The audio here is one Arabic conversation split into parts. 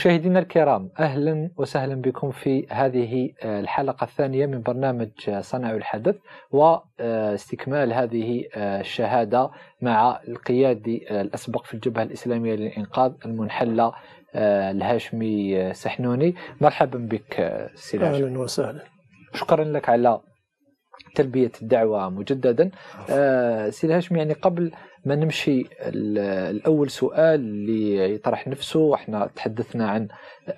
مشاهدينا الكرام اهلا وسهلا بكم في هذه آه، الحلقه الثانيه من برنامج آه، صنع الحدث واستكمال آه، هذه الشهاده مع القيادي الاسبق في الجبهه الاسلاميه للانقاذ المنحله الهاشمي سحنوني مرحبا بك سي اهلا وسهلا شكرا لك على تلبية الدعوة مجددا آه، سيدي سيد هاشم يعني قبل ما نمشي الأول سؤال اللي يطرح نفسه وإحنا تحدثنا عن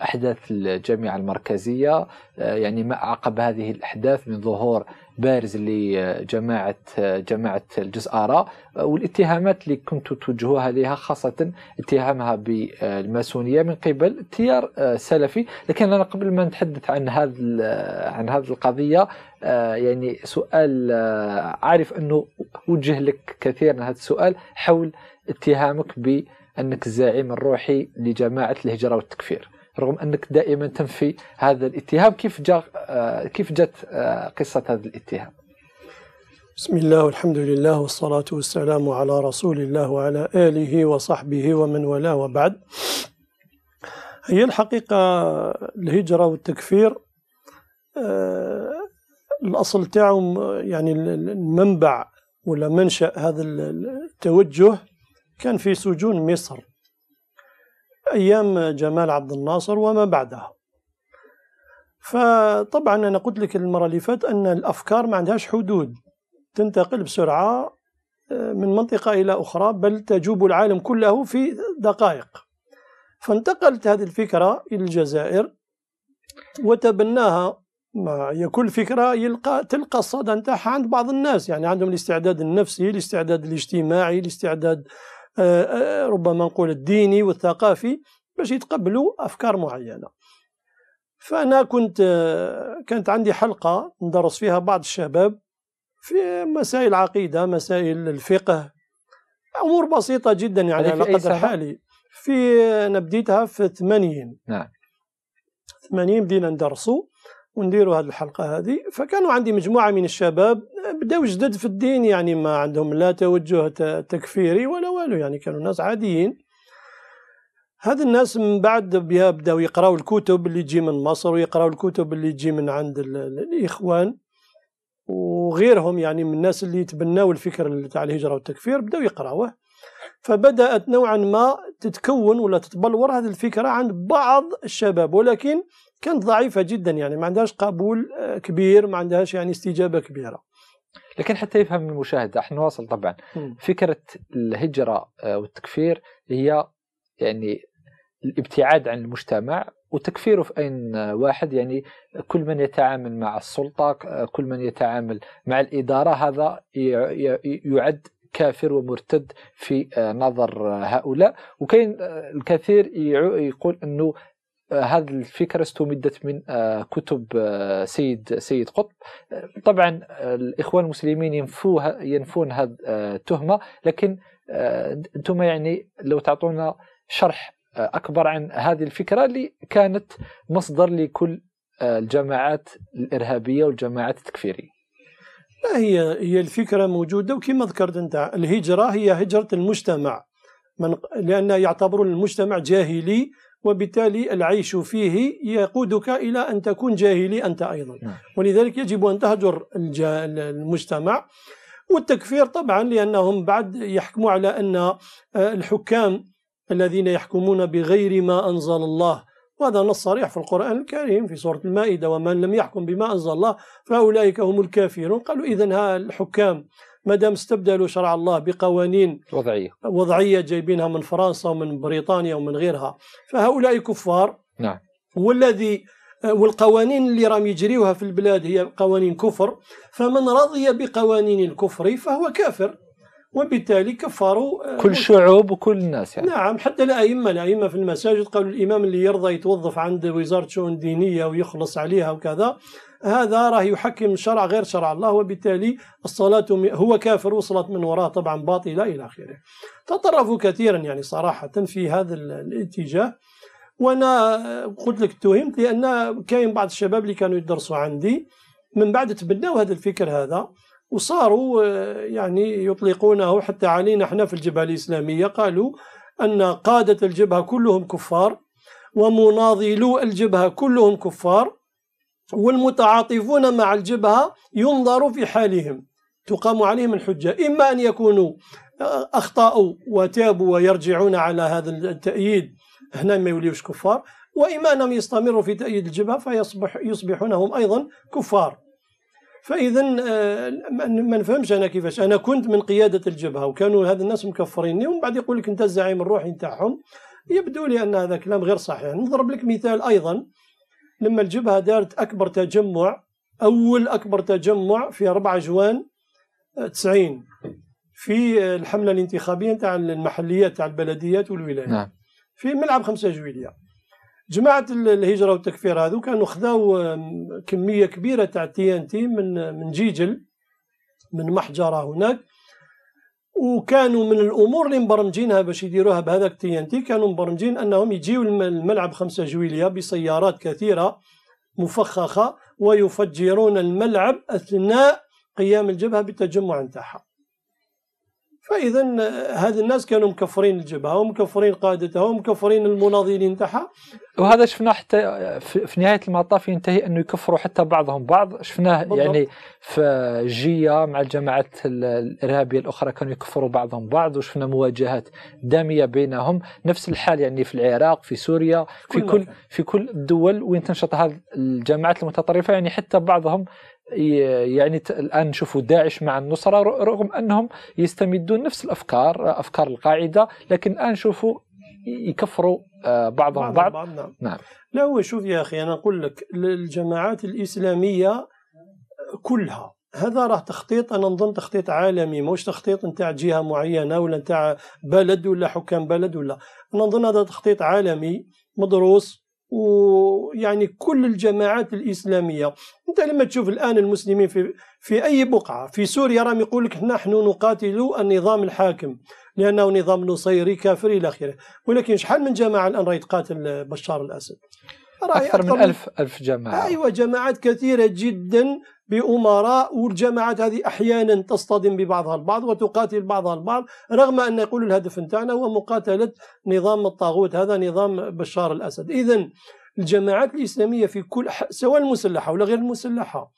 أحداث الجامعة المركزية آه، يعني ما أعقب هذه الأحداث من ظهور بارز لجماعه جماعه اراء والاتهامات اللي كنتوا توجهوها لها خاصه اتهامها بالماسونيه من قبل تيار آه، سلفي لكن انا قبل ما نتحدث عن هذا عن هذه القضيه آه، يعني سؤال آه، عارف انه وجه لك كثيرا هذا السؤال حول اتهامك بانك الزعيم الروحي لجماعه الهجره والتكفير رغم انك دائما تنفي هذا الاتهام كيف جاء آه، كيف جت آه، قصه هذا الاتهام بسم الله والحمد لله والصلاة والسلام على رسول الله وعلى آله وصحبه ومن والاه وبعد هي الحقيقة الهجرة والتكفير آه، الأصل تاعهم يعني المنبع ولا منشأ هذا التوجه كان في سجون مصر أيام جمال عبد الناصر وما بعدها فطبعا أنا قلت لك المرة اللي فاتت أن الأفكار ما عندهاش حدود تنتقل بسرعة آه، من منطقة إلى أخرى بل تجوب العالم كله في دقائق فانتقلت هذه الفكرة إلى الجزائر وتبناها ما هي كل فكرة يلقى تلقى الصدى نتاعها عند بعض الناس يعني عندهم الاستعداد النفسي الاستعداد الاجتماعي الاستعداد آه، آه، ربما نقول الديني والثقافي باش يتقبلوا افكار معينه فانا كنت آه، كانت عندي حلقه ندرس فيها بعض الشباب في مسائل عقيده مسائل الفقه امور بسيطه جدا يعني على قدر حالي في انا بديتها في 80 نعم 80 بدينا ندرسوا ونديروا هذه الحلقه هذه فكانوا عندي مجموعه من الشباب بداو جدد في الدين يعني ما عندهم لا توجه تكفيري ولا والو يعني كانوا ناس عاديين هاد الناس من بعد بداو يقراو الكتب اللي تجي من مصر ويقراو الكتب اللي تجي من عند الاخوان وغيرهم يعني من الناس اللي تبناو الفكر تاع الهجره والتكفير بداو يقراوه فبدات نوعا ما تتكون ولا تتبلور هذه الفكره عند بعض الشباب ولكن كانت ضعيفه جدا يعني ما عندهاش قبول آه، كبير ما عندهاش يعني استجابه كبيره لكن حتى يفهم المشاهد راح نواصل طبعا م. فكره الهجره آه، والتكفير هي يعني الابتعاد عن المجتمع وتكفيره في أين واحد يعني كل من يتعامل مع السلطة آه، كل من يتعامل مع الإدارة هذا يعد كافر ومرتد في آه، نظر هؤلاء وكاين الكثير يقول انه هذه الفكره استمدت من آه، كتب آه، سيد سيد قطب طبعا آه، الاخوان المسلمين ينفوها ينفون هذه التهمه لكن انتم يعني لو تعطونا شرح اكبر عن هذه الفكره اللي كانت مصدر لكل الجماعات الارهابيه والجماعات التكفيريه لا هي هي الفكره موجوده وكما ذكرت انت الهجره هي هجره المجتمع من لان يعتبرون المجتمع جاهلي وبالتالي العيش فيه يقودك إلى أن تكون جاهلي أنت أيضا نعم. ولذلك يجب أن تهجر المجتمع والتكفير طبعا لأنهم بعد يحكموا على أن آه، الحكام الذين يحكمون بغير ما أنزل الله وهذا نص صريح في القرآن الكريم في سورة المائدة ومن لم يحكم بما أنزل الله فأولئك هم الكافرون قالوا إذا الحكام ما دام استبدلوا شرع الله بقوانين وضعيه وضعيه جايبينها من فرنسا ومن بريطانيا ومن غيرها فهؤلاء كفار نعم والذي والقوانين اللي راهم يجريوها في البلاد هي قوانين كفر فمن رضي بقوانين الكفر فهو كافر وبالتالي كفروا آه، كل شعوب وكل الناس يعني نعم حتى الأئمة الأئمة في المساجد قالوا الإمام اللي يرضى يتوظف عند وزارة شؤون دينية ويخلص عليها وكذا هذا راه يحكم شرع غير شرع الله وبالتالي الصلاة هو كافر وصلت من وراه طبعا باطلة إلى آخره تطرفوا كثيرا يعني صراحة في هذا الاتجاه وأنا قلت لك اتهمت لأن كاين بعض الشباب اللي كانوا يدرسوا عندي من بعد تبناوا هذا الفكر هذا وصاروا آه، يعني يطلقونه حتى علينا احنا في الجبهة الإسلامية قالوا أن قادة الجبهة كلهم كفار ومناضلو الجبهة كلهم كفار والمتعاطفون مع الجبهة ينظر في حالهم تقام عليهم الحجة إما أن يكونوا آه، أخطأوا وتابوا ويرجعون على هذا التأييد هنا ما يوليوش كفار وإما أنهم يستمروا في تأييد الجبهة فيصبح يصبحون هم أيضا كفار فإذا آه، ما نفهمش أنا كيفاش أنا كنت من قيادة الجبهة وكانوا هذا الناس مكفريني ومن بعد يقول لك أنت الزعيم الروحي نتاعهم يبدو لي أن هذا كلام غير صحيح نضرب لك مثال أيضا لما الجبهة دارت أكبر تجمع أول أكبر تجمع في 4 جوان 90 آه، في آه، الحملة الانتخابية تاع المحليات تاع البلديات والولايات نعم. في ملعب 5 جويلية جماعة الهجرة والتكفير هذو كانوا خذاو كمية كبيرة تاع تي ان تي من آه، من جيجل من محجرة هناك وكانوا من الامور اللي مبرمجينها باش يديروها بهذاك تي ان تي كانوا مبرمجين انهم يجيو الملعب 5 جويليه بسيارات كثيره مفخخه ويفجرون الملعب اثناء قيام الجبهه بالتجمع نتاعها فاذا آه، هذ الناس كانوا مكفرين الجبهه ومكفرين قادتها ومكفرين المناضلين تاعها وهذا شفناه حتى آه، في نهايه المطاف ينتهي انه يكفروا حتى بعضهم بعض شفناه بالضبط. يعني في جيه مع الجماعات الارهابيه الاخرى كانوا يكفروا بعضهم بعض وشفنا مواجهات داميه بينهم نفس الحال يعني في العراق في سوريا في كل في كل الدول وين تنشط هذه الجماعات المتطرفه يعني حتى بعضهم يعني الان نشوفوا داعش مع النصره رغم انهم يستمدون نفس الافكار افكار القاعده لكن الان نشوفوا يكفروا آه، بعضهم بعض, بعض نعم. نعم لا هو شوف يا اخي انا نقول لك الجماعات الاسلاميه كلها هذا راه تخطيط انا نظن تخطيط عالمي ماهوش تخطيط نتاع جهه معينه ولا نتاع بلد ولا حكام بلد ولا انا نظن هذا تخطيط عالمي مدروس ويعني كل الجماعات الإسلامية أنت لما تشوف الآن المسلمين في, في أي بقعة في سوريا راهم يقول لك نحن نقاتل النظام الحاكم لأنه نظام نصيري كافري إلى آخره ولكن شحال من جماعة الآن رأيت تقاتل بشار الأسد أكثر, أكثر من ألف ألف جماعة أيوة جماعات كثيرة جدا بأمراء والجماعات هذه أحيانا تصطدم ببعضها البعض وتقاتل بعضها البعض رغم أن يقول الهدف نتاعنا هو مقاتلة نظام الطاغوت هذا نظام بشار الأسد إذا الجماعات الإسلامية في كل سواء المسلحة ولا غير المسلحة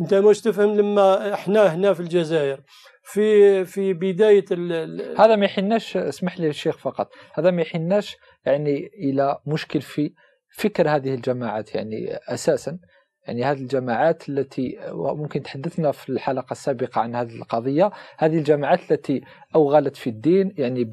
أنت مش تفهم لما احنا هنا في الجزائر في في بدايه الـ هذا ما يحناش اسمح لي الشيخ فقط هذا ما يحناش يعني الى مشكل في فكر هذه الجماعات يعني اساسا يعني هذه الجماعات التي وممكن تحدثنا في الحلقه السابقه عن هذه القضيه هذه الجماعات التي اوغلت في الدين يعني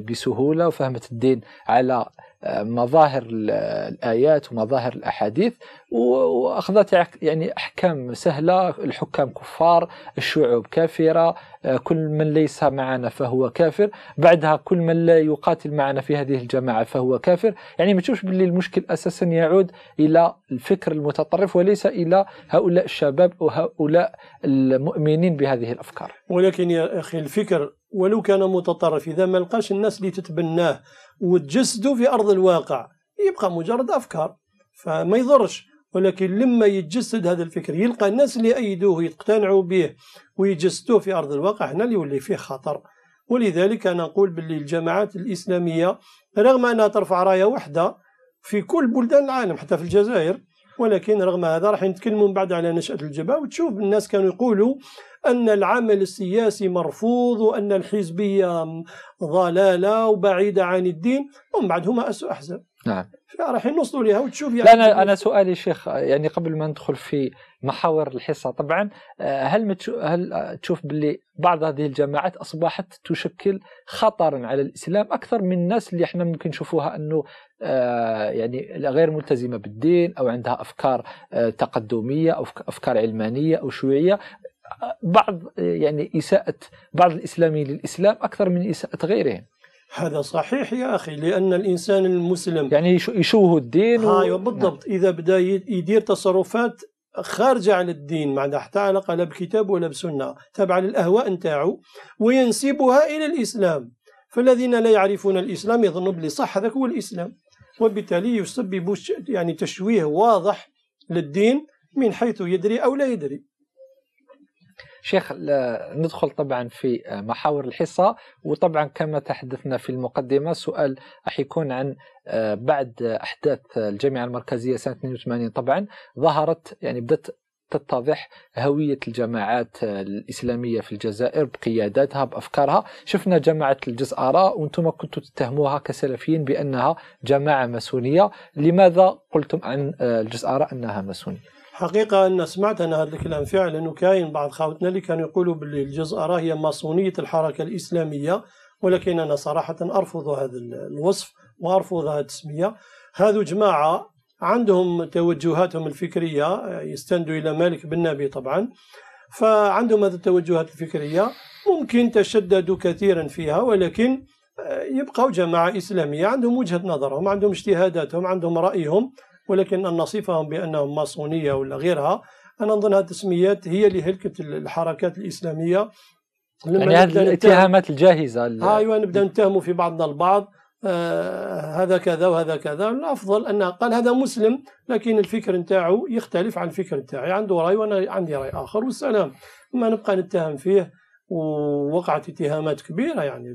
بسهوله وفهمت الدين على مظاهر الآيات ومظاهر الأحاديث وأخذت يعني أحكام سهلة الحكام كفار الشعوب كافرة آه، كل من ليس معنا فهو كافر بعدها كل من لا يقاتل معنا في هذه الجماعة فهو كافر يعني ما تشوفش باللي المشكل أساسا يعود إلى الفكر المتطرف وليس إلى هؤلاء الشباب وهؤلاء المؤمنين بهذه الأفكار ولكن يا أخي الفكر ولو كان متطرف إذا ما لقاش الناس اللي تتبناه وتجسدوا في أرض الواقع يبقى مجرد أفكار فما يضرش ولكن لما يتجسد هذا الفكر يلقى الناس اللي يأيدوه ويقتنعوا به ويجسدوه في أرض الواقع هنا اللي يولي فيه خطر ولذلك أنا نقول باللي الجماعات الإسلامية رغم أنها ترفع راية واحدة في كل بلدان العالم حتى في الجزائر ولكن رغم هذا راح نتكلموا من بعد على نشأة الجبهة وتشوف الناس كانوا يقولوا أن العمل السياسي مرفوض وأن الحزبية ضلالة وبعيدة عن الدين ومن بعد هما أسوا أحزاب نعم راح نوصلوا لها وتشوف يعني لا أنا, أنا سؤالي شيخ يعني قبل ما ندخل في محاور الحصه طبعا آه، هل هل آه، تشوف باللي بعض هذه الجماعات اصبحت تشكل خطرا على الاسلام اكثر من الناس اللي احنا ممكن نشوفوها انه آه، يعني غير ملتزمه بالدين او عندها افكار تقدميه او افكار علمانيه او شيوعيه بعض يعني اساءه بعض الاسلاميين للاسلام اكثر من اساءه غيرهم هذا صحيح يا اخي لان الانسان المسلم يعني يشوه الدين و... ايوه بالضبط نعم. اذا بدا يدير تصرفات خارجة عن الدين ما عندها حتى علاقة لا بكتاب ولا بسنة تابعة للأهواء نتاعو وينسبها إلى الإسلام فالذين لا يعرفون الإسلام يظنوا بلي صح هذاك هو الإسلام وبالتالي يسبب يعني تشويه واضح للدين من حيث يدري أو لا يدري شيخ ندخل طبعا في آه، محاور الحصة وطبعا كما تحدثنا في المقدمة سؤال راح يكون عن آه، بعد أحداث الجامعة المركزية سنة 82 طبعا ظهرت يعني بدأت تتضح هوية الجماعات آه، الإسلامية في الجزائر بقياداتها بأفكارها شفنا جماعة الجزأرة وانتم كنتوا تتهموها كسلفيين بأنها جماعة ماسونية لماذا قلتم عن الجزأرة أنها ماسونية حقيقة أن سمعت أنا هذا الكلام فعلا وكاين بعض خاوتنا اللي كانوا يقولوا باللي الجزأرة هي ماسونية الحركة الإسلامية ولكن أنا صراحة أرفض هذا الوصف وأرفض هذه التسمية هذا جماعة عندهم توجهاتهم الفكرية يستندوا إلى مالك بن نبي طبعا فعندهم هذه التوجهات الفكرية ممكن تشددوا كثيرا فيها ولكن آه، يبقوا جماعة إسلامية عندهم وجهة نظرهم عندهم اجتهاداتهم عندهم رأيهم ولكن أن نصفهم بأنهم ماسونية ولا غيرها أنا نظن هذه التسميات هي اللي هلكت الحركات الإسلامية يعني هذه الاتهامات الجاهزة آه، أيوة نبدأ نتهموا في بعضنا البعض آه هذا كذا وهذا كذا الافضل انه قال هذا مسلم لكن الفكر نتاعو يختلف عن الفكر نتاعي عنده راي وانا عندي راي اخر والسلام ما نبقى نتهم فيه ووقعت اتهامات كبيره يعني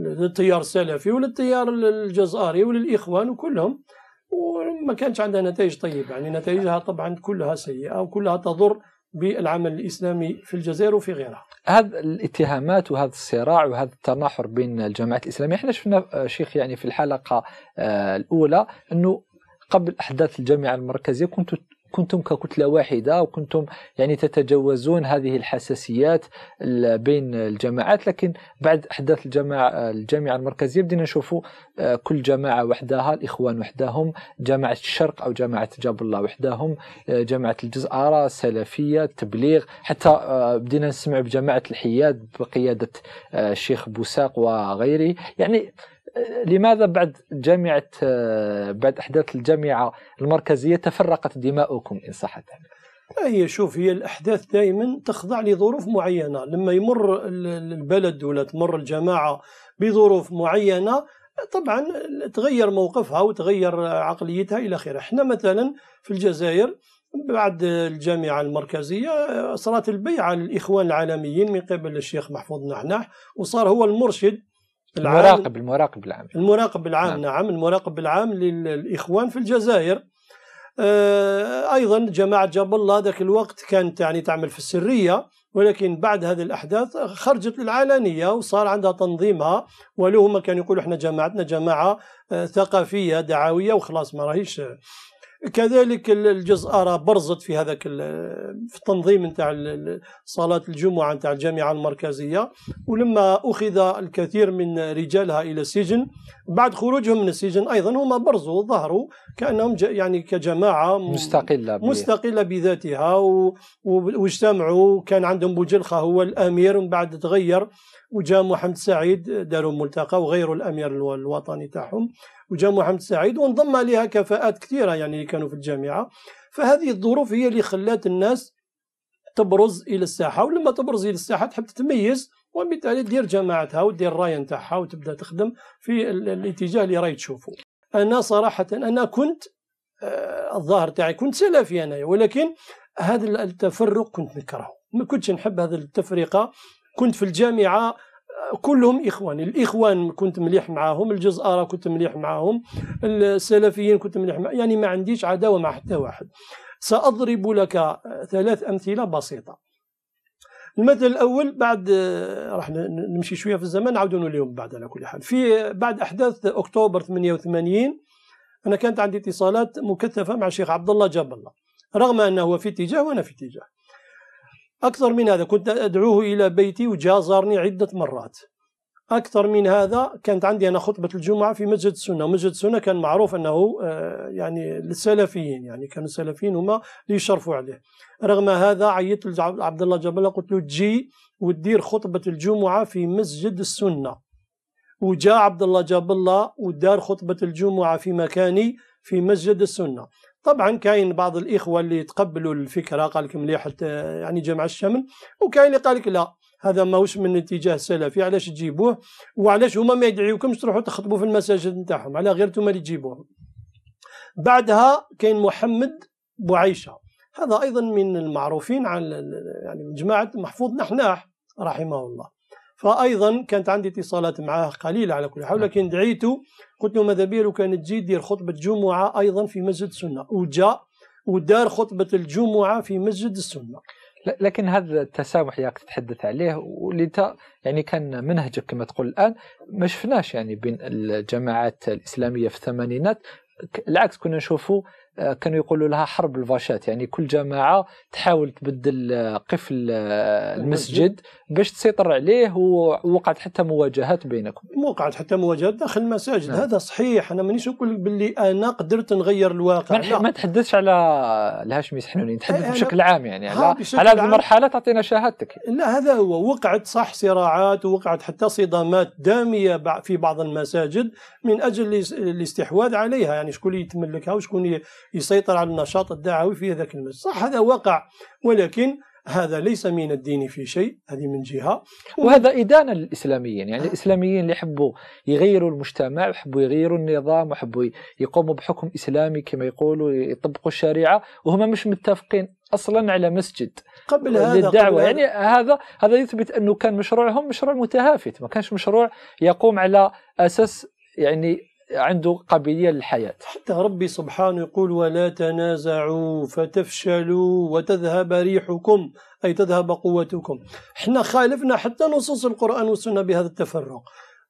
للتيار السلفي وللتيار الجزائري وللاخوان وكلهم وما كانش عندها نتائج طيبة يعني نتائجها طبعا كلها سيئة وكلها تضر بالعمل الإسلامي في الجزائر وفي غيرها هذه الاتهامات وهذا الصراع وهذا التناحر بين الجماعات الإسلامية احنا شفنا شيخ يعني في الحلقة آه، الأولى أنه قبل احداث الجامعه المركزيه كنت كنتم ككتلة واحدة وكنتم يعني تتجاوزون هذه الحساسيات بين الجماعات لكن بعد أحداث الجماعة الجامعة المركزية بدينا نشوفوا آه، كل جماعة وحدها الإخوان وحدهم جماعة الشرق أو جماعة جاب الله وحدهم آه، جماعة الجزأرة السلفية التبليغ حتى آه، بدينا نسمع بجماعة الحياد بقيادة الشيخ بوساق وغيره يعني لماذا بعد جامعة آه، بعد أحداث الجامعة المركزية تفرقت دماؤكم إن صح التعبير؟ هي شوف هي الأحداث دائما تخضع لظروف معينة لما يمر البلد ولا تمر الجماعة بظروف معينة طبعا تغير موقفها وتغير عقليتها إلى آخره احنا مثلا في الجزائر بعد الجامعة المركزية آه، صارت البيعة للإخوان العالميين من قبل الشيخ محفوظ نحناح وصار هو المرشد العام المراقب المراقب العام المراقب العام نعم, نعم المراقب العام للاخوان في الجزائر آه، ايضا جماعه جاب الله ذاك الوقت كانت يعني تعمل في السريه ولكن بعد هذه الاحداث خرجت للعلنيه وصار عندها تنظيمها ولو كانوا يقولوا احنا جماعتنا جماعه آه، ثقافيه دعويه وخلاص ما راهيش كذلك الجزأرة برزت في هذاك في التنظيم نتاع صلاة الجمعة نتاع الجامعة المركزية ولما أخذ الكثير من رجالها إلى السجن بعد خروجهم من السجن أيضا هما برزوا ظهروا كأنهم يعني كجماعة مستقلة مستقلة بذاتها واجتمعوا كان عندهم بوجلخة هو الأمير ومن بعد تغير وجا محمد سعيد داروا ملتقى وغيروا الامير الوطني تاعهم وجا محمد سعيد وانضم لها كفاءات كثيره يعني اللي كانوا في الجامعه فهذه الظروف هي اللي خلات الناس تبرز الى الساحه ولما تبرز الى الساحه تحب تتميز وبالتالي تدير جماعتها وتدير الراي نتاعها وتبدا تخدم في الاتجاه اللي راي تشوفه انا صراحه انا كنت آه الظاهر تاعي كنت سلفي انايا ولكن هذا التفرق كنت نكرهه ما كنتش نحب هذه التفرقه كنت في الجامعه كلهم إخواني الاخوان كنت مليح معاهم الجزاره كنت مليح معاهم السلفيين كنت مليح معاهم يعني ما عنديش عداوه مع حتى واحد ساضرب لك ثلاث امثله بسيطه المثل الاول بعد راح نمشي شويه في الزمن نعاودوا اليوم بعد على كل حال في بعد احداث اكتوبر 88 انا كانت عندي اتصالات مكثفه مع الشيخ عبد الله جاب الله رغم انه هو في اتجاه وانا في اتجاه أكثر من هذا كنت أدعوه إلى بيتي وجاء زارني عدة مرات أكثر من هذا كانت عندي أنا خطبة الجمعة في مسجد السنة ومسجد السنة كان معروف أنه آه، يعني للسلفيين يعني كانوا السلفيين هما ليشرفوا عليه رغم هذا عيطت لعبد الله جبل قلت له تجي وتدير خطبة الجمعة في مسجد السنة وجاء عبد الله جاب الله ودار خطبة الجمعة في مكاني في مسجد السنة طبعا كاين بعض الاخوه اللي تقبلوا الفكره قال لك مليح يعني جمع الشمل وكاين اللي قال لك لا هذا ماهوش من اتجاه السلفي علاش تجيبوه وعلاش هما ما يدعيوكمش تروحوا تخطبوا في المساجد نتاعهم على غير انتم اللي تجيبوه بعدها كاين محمد بوعيشه هذا ايضا من المعروفين عن يعني جماعه محفوظ نحناح رحمه الله فايضا كانت عندي اتصالات معاه قليله على كل حال نعم. ولكن دعيته قلت له ماذا بيا كانت تجي دير خطبه جمعه ايضا في مسجد السنه وجاء ودار خطبه الجمعه في مسجد السنه لكن هذا التسامح اللي تتحدث عليه واللي يعني كان منهجك كما تقول الان ما شفناش يعني بين الجماعات الاسلاميه في الثمانينات العكس كنا نشوفوا آه، كانوا يقولوا لها حرب الفاشات يعني كل جماعه تحاول تبدل آه، قفل آه، المسجد باش تسيطر عليه ووقعت حتى مواجهات بينكم وقعت حتى مواجهات داخل المساجد نعم. هذا صحيح انا مانيش نقول باللي انا قدرت نغير الواقع ما, ما تحدثش على الهاشمي سحنوني نتحدث بشكل عام يعني على على هذه المرحله تعطينا شهادتك لا هذا هو وقعت صح صراعات ووقعت حتى صدامات داميه في بعض المساجد من اجل الاستحواذ عليها يعني شكون يتملكها وشكون يسيطر على النشاط الدعوي في ذاك المسجد صح هذا وقع ولكن هذا ليس من الدين في شيء هذه من جهه وهذا ادانه للاسلاميين يعني الاسلاميين اللي يحبوا يغيروا المجتمع يحبوا يغيروا النظام ويحبوا يقوموا بحكم اسلامي كما يقولوا يطبقوا الشريعه وهم مش متفقين اصلا على مسجد قبل هذا للدعوه قبل يعني هذا هذا يثبت انه كان مشروعهم مشروع متهافت ما كانش مشروع يقوم على اساس يعني عنده قابلية للحياة حتى ربي سبحانه يقول ولا تنازعوا فتفشلوا وتذهب ريحكم أي تذهب قوتكم احنا خالفنا حتى نصوص القرآن والسنة بهذا التفرق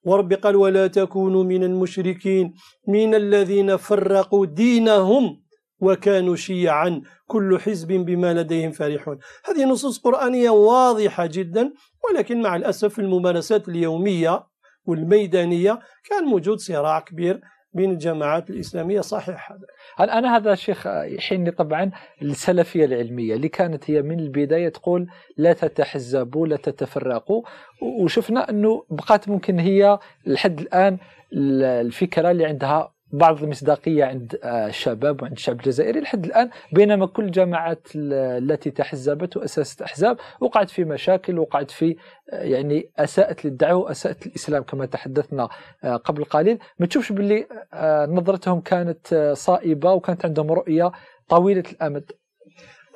ورب قال ولا تكونوا من المشركين من الذين فرقوا دينهم وكانوا شيعا كل حزب بما لديهم فرحون هذه نصوص قرآنية واضحة جدا ولكن مع الأسف الممارسات اليومية والميدانية كان موجود صراع كبير بين الجماعات الإسلامية صحيح هذا أنا هذا الشيخ حيني طبعا السلفية العلمية اللي كانت هي من البداية تقول لا تتحزبوا لا تتفرقوا وشفنا أنه بقات ممكن هي لحد الآن الفكرة اللي عندها بعض المصداقيه عند آه، الشباب وعند الشعب الجزائري لحد الان بينما كل الجماعات التي تحزبت واسست احزاب وقعت في مشاكل وقعت في آه، يعني اساءت للدعوه واساءت للاسلام كما تحدثنا آه، قبل قليل ما تشوفش باللي نظرتهم كانت صائبه وكانت عندهم رؤيه طويله الامد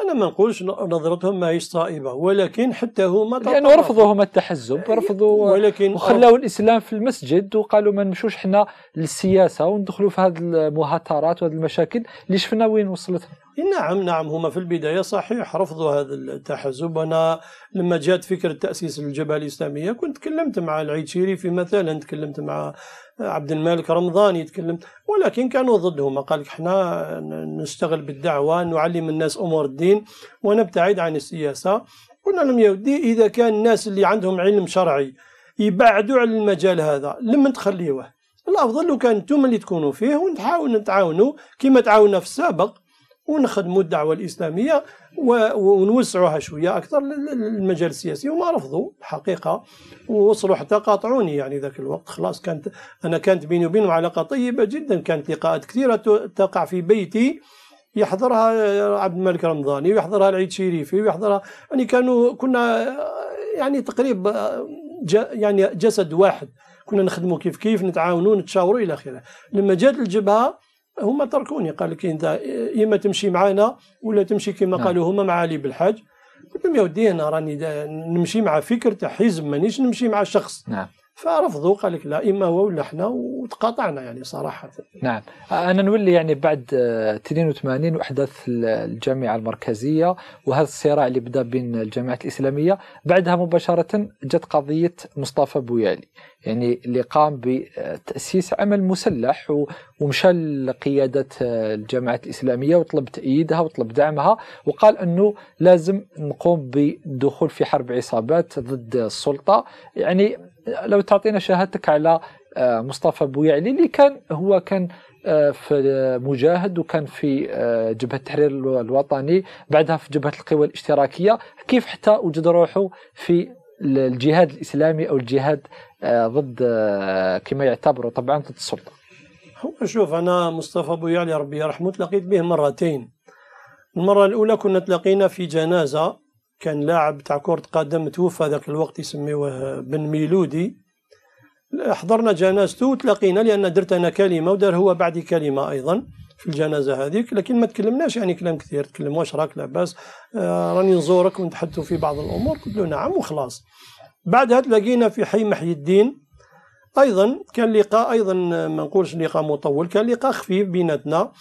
أنا ما نقولش نظرتهم ما هيش صائبة ولكن حتى هما لأنه رفضوا هما التحزب رفضوا ولكن وخلاو الإسلام في المسجد وقالوا ما نمشوش حنا للسياسة وندخلوا في هذه المهاترات وهذه المشاكل اللي شفنا وين وصلت نعم نعم هما في البداية صحيح رفضوا هذا التحزب أنا لما جات فكرة تأسيس الجبهة الإسلامية كنت تكلمت مع العيشيري في مثلا تكلمت مع عبد الملك رمضان يتكلم ولكن كانوا ضده ما قال لك احنا نشتغل بالدعوه نعلم الناس امور الدين ونبتعد عن السياسه قلنا لهم يا ودي اذا كان الناس اللي عندهم علم شرعي يبعدوا على المجال هذا لمن تخليوه الافضل لو كان انتم اللي تكونوا فيه ونحاول نتعاونوا كما تعاوننا في السابق ونخدموا الدعوه الاسلاميه ونوسعوها شويه اكثر للمجال السياسي وما رفضوا الحقيقه ووصلوا حتى قاطعوني يعني ذاك الوقت خلاص كانت انا كانت بيني وبينهم علاقه طيبه جدا كانت لقاءات كثيره تقع في بيتي يحضرها عبد الملك رمضاني ويحضرها العيد شريفي ويحضرها يعني كانوا كنا يعني تقريبا يعني جسد واحد كنا نخدموا كيف كيف نتعاونوا نتشاوروا الى اخره لما جات الجبهه هما تركوني قال لك انت اما تمشي معنا ولا تمشي كما نعم. قالوا هما مع علي بالحاج قلت لهم يا ودي انا راني نمشي مع فكر تاع حزب مانيش نمشي مع شخص نعم. فرفضوا قال لك لا اما هو ولا حنا وتقاطعنا يعني صراحه نعم انا نولي يعني بعد 82 آه، واحداث الجامعه المركزيه وهذا الصراع اللي بدا بين الجامعات الاسلاميه بعدها مباشره جت قضيه مصطفى بويالي يعني اللي قام بتاسيس عمل مسلح ومشى لقياده آه، الجامعات الاسلاميه وطلب تاييدها وطلب دعمها وقال انه لازم نقوم بالدخول في حرب عصابات ضد السلطه يعني لو تعطينا شهادتك على آه، مصطفى بويعلي اللي كان هو كان آه، في مجاهد وكان في آه، جبهة التحرير الوطني بعدها في جبهة القوى الاشتراكية كيف حتى وجد روحه في الجهاد الإسلامي أو الجهاد ضد كما يعتبروا طبعا ضد السلطة هو شوف أنا مصطفى بويعلي ربي يرحمه تلاقيت به مرتين المرة الأولى كنا تلاقينا في جنازة كان لاعب تاع كرة قدم توفى ذاك الوقت يسميوه بن ميلودي حضرنا جنازته وتلاقينا لأن درت أنا كلمة ودار هو بعدي كلمة أيضا في الجنازة هذيك لكن ما تكلمناش يعني كلام كثير تكلم واش راك لاباس آه، راني نزورك ونتحدثوا في بعض الأمور قلت له نعم وخلاص بعدها تلاقينا في حي محي الدين أيضا كان لقاء أيضا ما نقولش لقاء مطول كان لقاء خفيف بيناتنا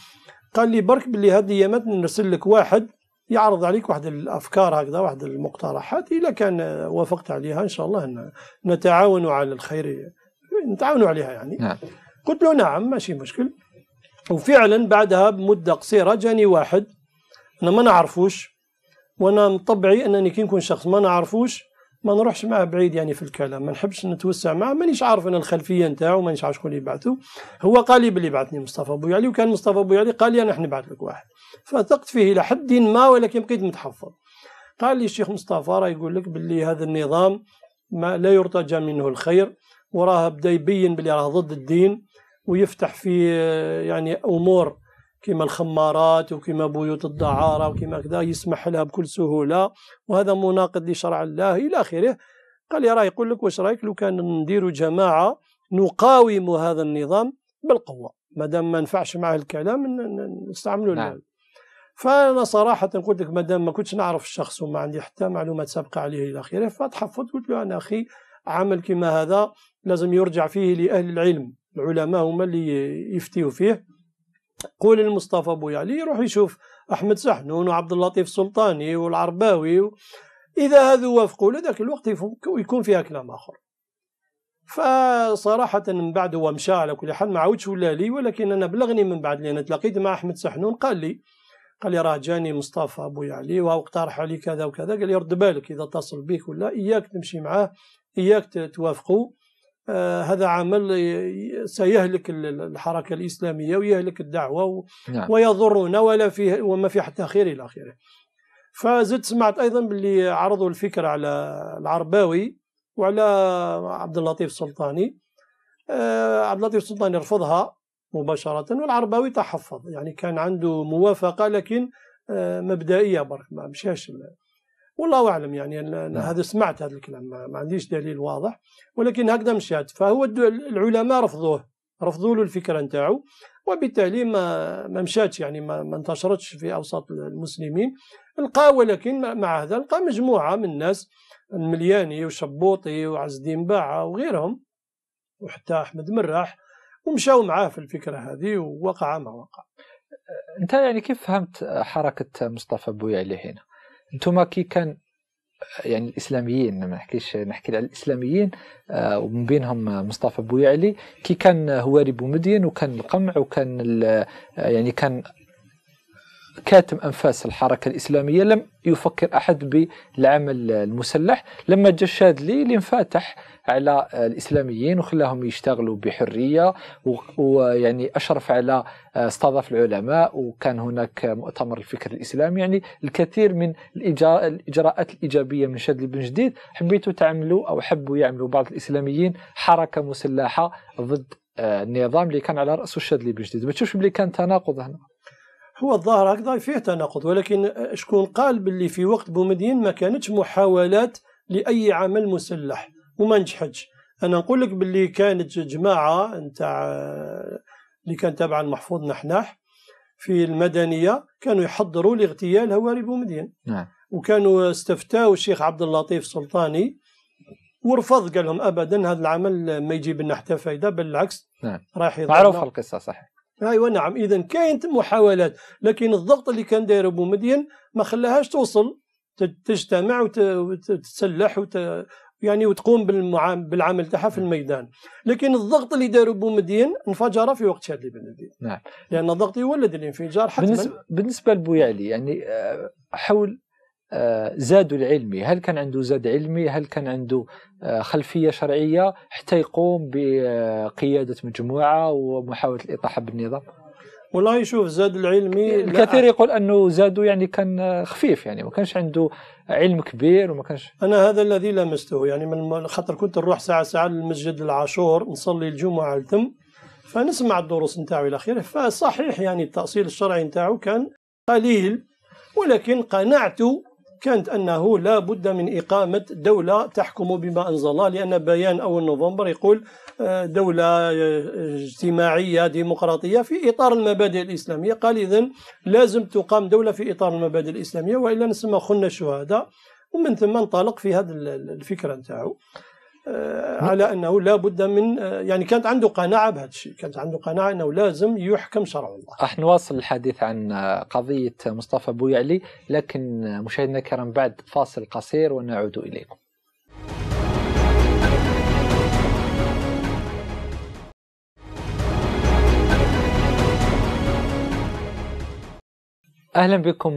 قال لي برك باللي هذه الايامات نرسل لك واحد يعرض عليك واحد الافكار هكذا واحد المقترحات اذا كان وافقت عليها ان شاء الله نتعاون على الخير نتعاونوا عليها يعني نعم. قلت له نعم ماشي مشكل وفعلا بعدها بمده قصيره جاني واحد انا ما نعرفوش وانا من طبعي انني كي نكون شخص ما نعرفوش ما نروحش معاه بعيد يعني في الكلام ما نحبش نتوسع معاه مانيش عارف انا الخلفيه نتاعو مانيش عارف شكون اللي بعثو هو قال لي بلي بعثني مصطفى علي وكان مصطفى علي قال لي انا راح نبعث لك واحد فثقت فيه الى حد ما ولكن بقيت متحفظ قال لي الشيخ مصطفى راه يقول لك باللي هذا النظام ما لا يرتجى منه الخير وراه بدا يبين بلي راه ضد الدين ويفتح في يعني امور كما الخمارات وكما بيوت الدعارة وكما كذا يسمح لها بكل سهولة وهذا مناقض لشرع الله إلى آخره قال لي راه يقول لك واش رايك لو كان نديروا جماعة نقاوم هذا النظام بالقوة ما دام ما نفعش معه الكلام نستعملوا نعم. فانا صراحه قلت لك ما دام ما كنتش نعرف الشخص وما عندي حتى معلومات سابقه عليه الى اخره فتحفظت قلت له انا اخي عمل كما هذا لازم يرجع فيه لاهل العلم العلماء هما اللي يفتيوا فيه قول المصطفى علي يروح يشوف احمد سحنون وعبد اللطيف السلطاني والعرباوي و... اذا هذو وافقوا لذاك الوقت يكون فيها كلام اخر فصراحة من بعد هو مشى على كل حال ما عاودش ولا لي ولكن انا بلغني من بعد لان تلاقيت مع احمد سحنون قال لي قال لي راه جاني مصطفى ابو علي وهو اقترح علي كذا وكذا قال لي رد بالك اذا اتصل بك ولا اياك تمشي معاه اياك توافقوا آه، هذا عمل سيهلك الحركة الإسلامية ويهلك الدعوة نعم. ويضرنا ولا فيه وما في حتى خير إلى آخره فزدت سمعت أيضا باللي عرضوا الفكرة على العرباوي وعلى عبد اللطيف السلطاني آه، عبد اللطيف السلطاني رفضها مباشرة والعرباوي تحفظ يعني كان عنده موافقة لكن آه، مبدئية برك ما مشاش والله اعلم يعني انا نعم. هذا سمعت هذا الكلام ما عنديش دليل واضح ولكن هكذا مشات فهو العلماء رفضوه رفضوا له الفكره نتاعو وبالتالي ما ما مشاتش يعني ما, ما انتشرتش في اوساط المسلمين لقى ولكن مع هذا لقى مجموعه من الناس الملياني وشبوطي وعز الدين باعه وغيرهم وحتى احمد مراح ومشاو معاه في الفكره هذه ووقع ما وقع. انت يعني كيف فهمت حركه مصطفى بويعلي هنا؟ انتم كي كان يعني الاسلاميين ما نحكيش نحكي على الاسلاميين آه، ومن بينهم مصطفى بويعلي كي كان هواري بومدين وكان القمع وكان آه، يعني كان كاتم أنفاس الحركة الإسلامية لم يفكر أحد بالعمل المسلح لما جا الشاذلي اللي انفتح على الإسلاميين وخلاهم يشتغلوا بحرية ويعني أشرف على آه، استضاف العلماء وكان هناك مؤتمر الفكر الإسلامي يعني الكثير من الإجراءات الإيجابية من شاذلي بن جديد حبيتوا تعملوا أو حبوا يعملوا بعض الإسلاميين حركة مسلحة ضد آه، النظام اللي كان على رأسه الشاذلي بن جديد ما تشوفش بلي كان تناقض هنا هو الظاهر هكذا فيه تناقض ولكن شكون قال باللي في وقت بومدين ما كانتش محاولات لأي عمل مسلح وما نجحتش أنا نقول لك باللي كانت جماعة نتاع اللي كان تابع المحفوظ نحناح في المدنية كانوا يحضروا لاغتيال هواري بومدين نعم. وكانوا استفتاوا الشيخ عبد اللطيف سلطاني ورفض قال لهم ابدا هذا العمل ما يجيب لنا حتى فايده بالعكس نعم راح معروف القصه صحيح ايوا نعم اذا كاين محاولات لكن الضغط اللي كان داير ابو مدين ما خلاهاش توصل تجتمع وتتسلح وت... يعني وتقوم بالعمل تاعها في الميدان لكن الضغط اللي ابو بومدين انفجر في وقت شادي بن نعم لان الضغط يولد الانفجار حتما بالنسبه, بالنسبة علي يعني آه، حول آه، زاد العلمي هل كان عنده زاد علمي هل كان عنده آه، خلفية شرعية حتى يقوم بقيادة مجموعة ومحاولة الإطاحة بالنظام والله شوف زاد العلمي الكثير يقول انه زادو يعني كان خفيف يعني ما كانش عنده علم كبير وما كانش انا هذا الذي لمسته يعني من خاطر كنت نروح ساعه ساعه للمسجد العاشور نصلي الجمعه الثم فنسمع الدروس نتاعو الى اخره فصحيح يعني التاصيل الشرعي نتاعو كان قليل ولكن قنعت كانت أنه لا بد من إقامة دولة تحكم بما أنزل الله لأن بيان أول نوفمبر يقول آه، دولة آه، اجتماعية ديمقراطية في إطار المبادئ الإسلامية قال إذن لازم تقام دولة في إطار المبادئ الإسلامية وإلا نسمى خلنا الشهداء ومن ثم انطلق في هذه الفكرة نتاعو آه، على انه لا بد من آه، يعني كانت عنده قناعه بهذا الشيء، كانت عنده قناعه انه لازم يحكم شرع الله. راح نواصل الحديث عن آه، قضيه مصطفى بويعلي، لكن مشاهدينا الكرام بعد فاصل قصير ونعود اليكم. اهلا بكم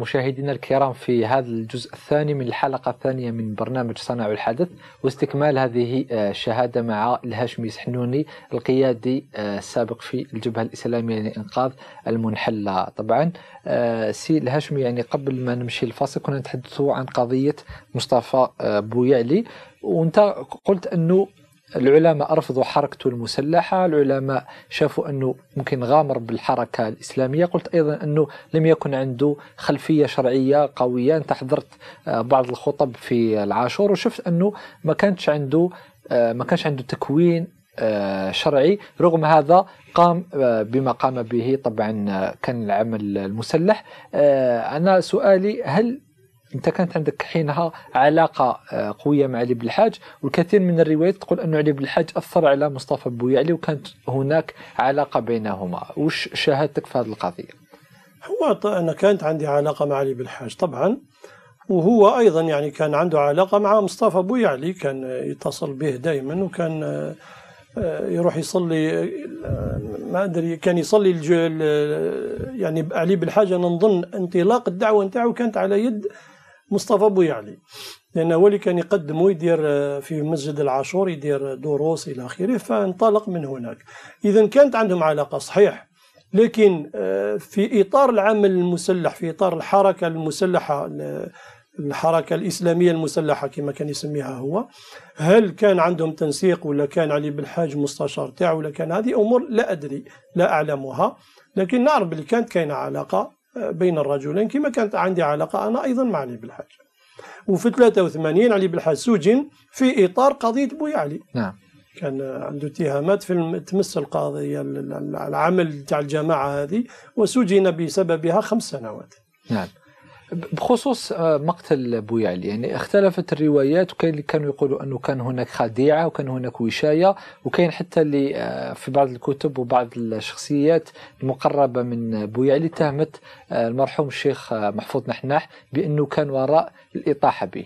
مشاهدينا الكرام في هذا الجزء الثاني من الحلقه الثانيه من برنامج صنع الحدث واستكمال هذه الشهاده آه، مع الهاشمي سحنوني القيادي آه، السابق في الجبهه الاسلاميه لانقاذ المنحله طبعا آه، سي الهاشمي يعني قبل ما نمشي الفاصل كنا نتحدث عن قضيه مصطفى بويعلي وانت قلت انه العلماء رفضوا حركته المسلحة العلماء شافوا أنه ممكن غامر بالحركة الإسلامية قلت أيضا أنه لم يكن عنده خلفية شرعية قوية أنت حضرت آه، بعض الخطب في العاشور وشفت أنه ما كانش عنده آه، ما كانش عنده تكوين آه، شرعي رغم هذا قام بما قام به طبعا كان العمل المسلح أنا سؤالي هل انت كانت عندك حينها علاقه آه، قويه مع علي بن الحاج والكثير من الروايات تقول ان علي بن الحاج اثر على مصطفى بويعلي وكانت هناك علاقه بينهما وش شهادتك في هذه القضيه هو انا كانت عندي علاقه مع علي بن الحاج طبعا وهو ايضا يعني كان عنده علاقه مع مصطفى بويعلي كان يتصل به دائما وكان آه، آه، يروح يصلي ما ادري كان يصلي يعني علي بالحاجه نظن انطلاق الدعوه نتاعو كانت على يد مصطفى بويعلي لان هو اللي كان يقدم ويدير آه، في مسجد العاشور يدير دروس الى اخره فانطلق من هناك اذا كانت عندهم علاقه صحيح لكن آه، في اطار العمل المسلح في اطار الحركه المسلحه الحركه الاسلاميه المسلحه كما كان يسميها هو هل كان عندهم تنسيق ولا كان علي بالحاج مستشار تاعه ولا كان هذه امور لا ادري لا اعلمها لكن نعرف اللي كانت كاينه علاقه بين الرجلين كما كانت عندي علاقة أنا أيضا مع علي بالحاج وفي 83 علي بالحاج سجن في إطار قضية بويا علي نعم كان عنده اتهامات في تمس القضية العمل تاع الجماعة هذه وسجن بسببها خمس سنوات نعم بخصوص آه، مقتل بويعلي يعني اختلفت الروايات وكاين اللي كانوا يقولوا انه كان هناك خديعه وكان هناك وشايه وكاين حتى اللي آه، في بعض الكتب وبعض الشخصيات المقربه من بويعلي اتهمت آه، المرحوم الشيخ محفوظ نحناح بانه كان وراء الاطاحه به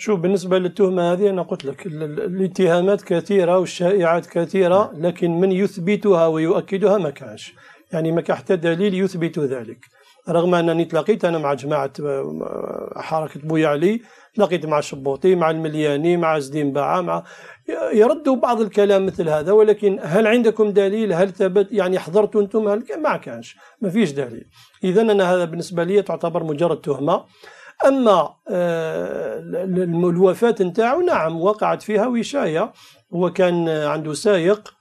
شوف بالنسبة للتهمة هذه أنا قلت لك الاتهامات كثيرة والشائعات كثيرة لكن من يثبتها ويؤكدها ما كانش يعني ما كان حتى دليل يثبت ذلك رغم أنني تلاقيت أنا مع جماعة حركة بويا علي تلاقيت مع الشبوطي مع الملياني مع زدين باعة مع يردوا بعض الكلام مثل هذا ولكن هل عندكم دليل هل ثبت يعني حضرتوا أنتم هل ما كانش ما فيش دليل إذا أنا هذا بالنسبة لي تعتبر مجرد تهمة أما آه، الوفاة نتاعو نعم وقعت فيها وشاية هو كان عنده سايق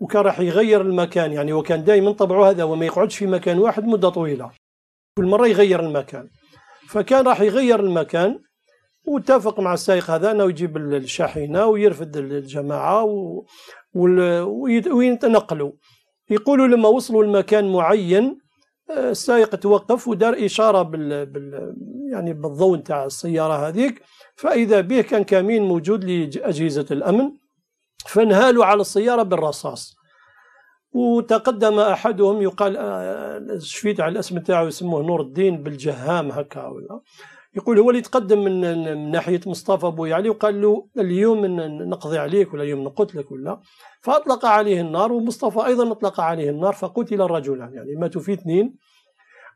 وكان راح يغير المكان يعني وكان دائما طبعه هذا وما يقعدش في مكان واحد مده طويله كل مرة يغير المكان فكان راح يغير المكان واتفق مع السائق هذا انه يجيب الشاحنه ويرفد الجماعه و... ويتنقلوا يقولوا لما وصلوا لمكان معين آه، السائق توقف ودار اشاره بال, بال... يعني بالضوء نتاع السياره هذيك فاذا به كان كمين موجود لاجهزه الامن فانهالوا على السياره بالرصاص وتقدم احدهم يقال آه، شفيت على الاسم تاعو يسموه نور الدين بالجهام هكا ولا يقول هو اللي تقدم من, ناحيه مصطفى بويعلي يعني وقال له اليوم نقضي عليك ولا اليوم نقتلك ولا فاطلق عليه النار ومصطفى ايضا اطلق عليه النار فقتل الرجلان يعني ماتوا في اثنين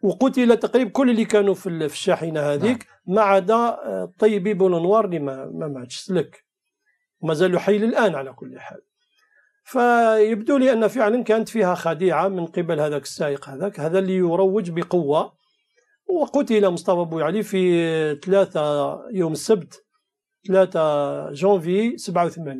وقتل تقريبا كل اللي كانوا في الشاحنه هذيك نعم. ما عدا آه، طيبي بولونوار اللي ما ماتش سلك ومازالوا حي للان على كل حال فيبدو لي أن فعلا كانت فيها خديعة من قبل هذاك السائق هذاك هذا اللي يروج بقوة وقتل مصطفى علي في 3 يوم السبت 3 جانفي 87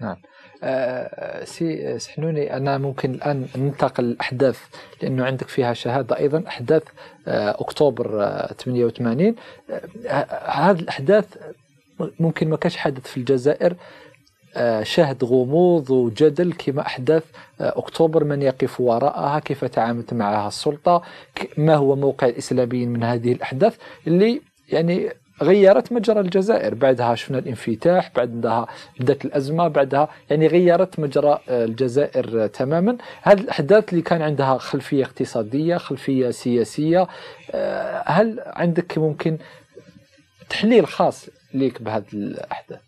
نعم آه, آه، سي آه، سحنوني انا ممكن الان ننتقل للاحداث لانه عندك فيها شهاده ايضا احداث آه، اكتوبر 88 هذه الاحداث ممكن ما كانش حدث في الجزائر شهد غموض وجدل كما أحدث آه، أكتوبر من يقف وراءها كيف تعاملت معها السلطة ما هو موقع الإسلاميين من هذه الأحداث اللي يعني غيرت مجرى الجزائر بعدها شفنا الانفتاح بعدها بدات الازمه بعدها يعني غيرت مجرى آه، الجزائر آه، تماما هذه الاحداث اللي كان عندها خلفيه اقتصاديه خلفيه سياسيه هل عندك ممكن تحليل خاص ليك بهذه الاحداث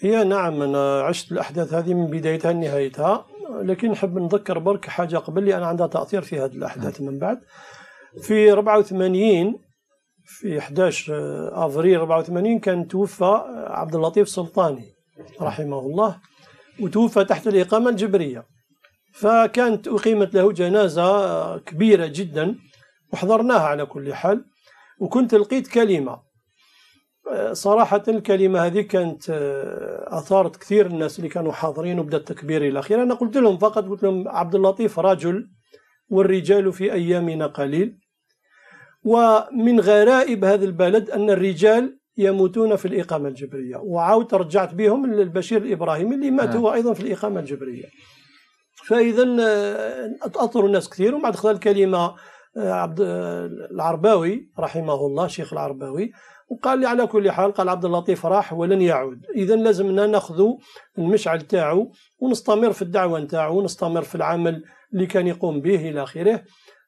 هي نعم أنا عشت الأحداث هذه من بدايتها لنهايتها لكن نحب نذكر برك حاجة قبل لي أنا عندها تأثير في هذه الأحداث نعم. من بعد في 84 في 11 أفريل 84 كان توفى عبد اللطيف سلطاني رحمه الله وتوفى تحت الإقامة الجبرية فكانت أقيمت له جنازة كبيرة جدا وحضرناها على كل حال وكنت لقيت كلمة صراحة الكلمة هذه كانت آه، أثارت كثير الناس اللي كانوا حاضرين وبدا التكبير إلى آخره أنا قلت لهم فقط قلت لهم عبد اللطيف رجل والرجال في أيامنا قليل ومن غرائب هذا البلد أن الرجال يموتون في الإقامة الجبرية وعاود رجعت بهم للبشير الإبراهيمي اللي مات نعم. هو أيضا في الإقامة الجبرية فإذا آه، أطر الناس كثير ومع دخل الكلمة آه، عبد العرباوي رحمه الله شيخ العرباوي وقال لي على كل حال قال عبد اللطيف راح ولن يعود اذا لازمنا ناخذ المشعل تاعو ونستمر في الدعوه نتاعو ونستمر في العمل اللي كان يقوم به الى اخره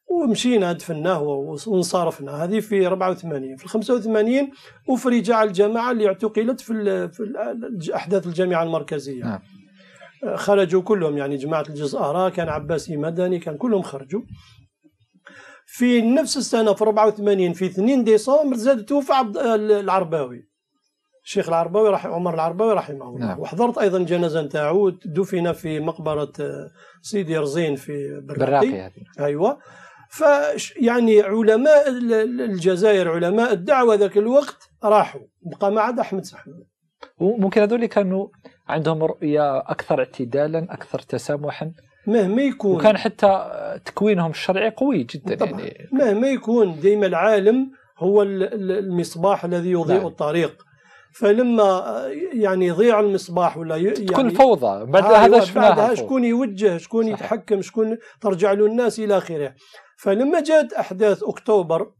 ومشينا دفناه وانصرفنا هذه في 84 في 85 أفرج على الجماعة اللي اعتقلت في, في أحداث الجامعة المركزية نعم. خرجوا كلهم يعني جماعة الجزائر كان عباسي مدني كان كلهم خرجوا في نفس السنة في 84 في 2 ديسمبر زاد توفى عبد العرباوي الشيخ العرباوي راح عمر العرباوي رحمه الله نعم. وحضرت أيضا الجنازة نتاعو دفن في مقبرة آه، سيدي رزين في براقي, براقي أيوة ف يعني علماء الجزائر علماء الدعوة ذاك الوقت راحوا بقى ما عدا أحمد سحمان وممكن هذول كانوا عندهم رؤية أكثر اعتدالا أكثر تسامحا مهما يكون وكان حتى تكوينهم الشرعي قوي جدا طبعا. يعني مهما يكون دائما العالم هو المصباح الذي يضيء نعم. الطريق فلما يعني يضيع المصباح ولا ي... يعني تكون فوضى بعد هذا شفناها بعدها شكون يوجه شكون صحيح. يتحكم شكون ترجع له الناس الى اخره فلما جاءت احداث اكتوبر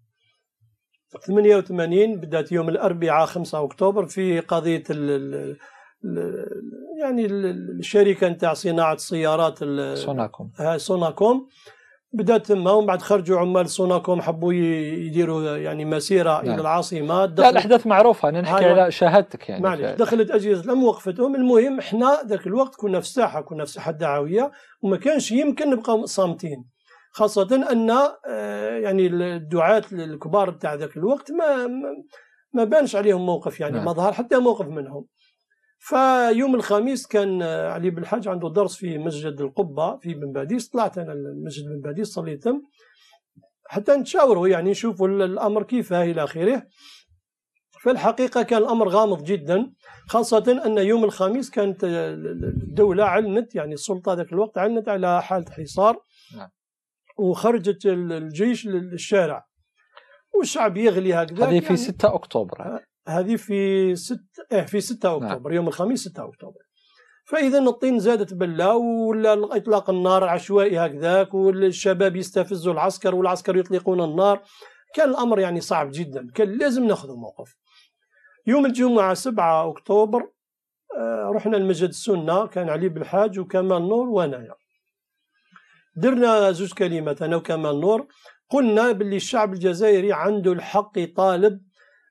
88 بدات يوم الاربعاء 5 اكتوبر في قضيه يعني الشركه نتاع صناعه السيارات سوناكوم سوناكوم بدات تما ومن بعد خرجوا عمال سوناكوم حبوا يديروا يعني مسيره نعم. الى العاصمه لا الاحداث معروفه انا نحكي أيوة. على شهادتك يعني معلش دخلت اجهزه الامن وقفتهم المهم احنا ذاك الوقت كنا في الساحه كنا في الساحه الدعويه وما كانش يمكن نبقى صامتين خاصه ان آه، يعني الدعاه الكبار بتاع ذاك الوقت ما ما بانش عليهم موقف يعني نعم. ما ظهر حتى موقف منهم فيوم الخميس كان علي الحاج عنده درس في مسجد القبة في بن باديس طلعت أنا المسجد بن باديس صليت حتى نتشاوروا يعني نشوفوا الأمر كيفاه إلى آخره في الحقيقة كان الأمر غامض جدا خاصة أن يوم الخميس كانت الدولة علنت يعني السلطة ذاك الوقت علنت على حالة حصار نعم. وخرجت الجيش للشارع والشعب يغلي هكذا هذه في 6 يعني. أكتوبر آه. هذه في ست إيه في 6 نعم. اكتوبر نعم. يوم الخميس 6 اكتوبر فاذا الطين زادت بلا ولا اطلاق النار عشوائي هكذاك والشباب يستفزوا العسكر والعسكر يطلقون النار كان الامر يعني صعب جدا كان لازم ناخذ موقف يوم الجمعه 7 اكتوبر آه، رحنا لمسجد السنه كان علي بالحاج وكمال نور وانايا درنا زوج كلمات انا وكمال نور قلنا باللي الشعب الجزائري عنده الحق يطالب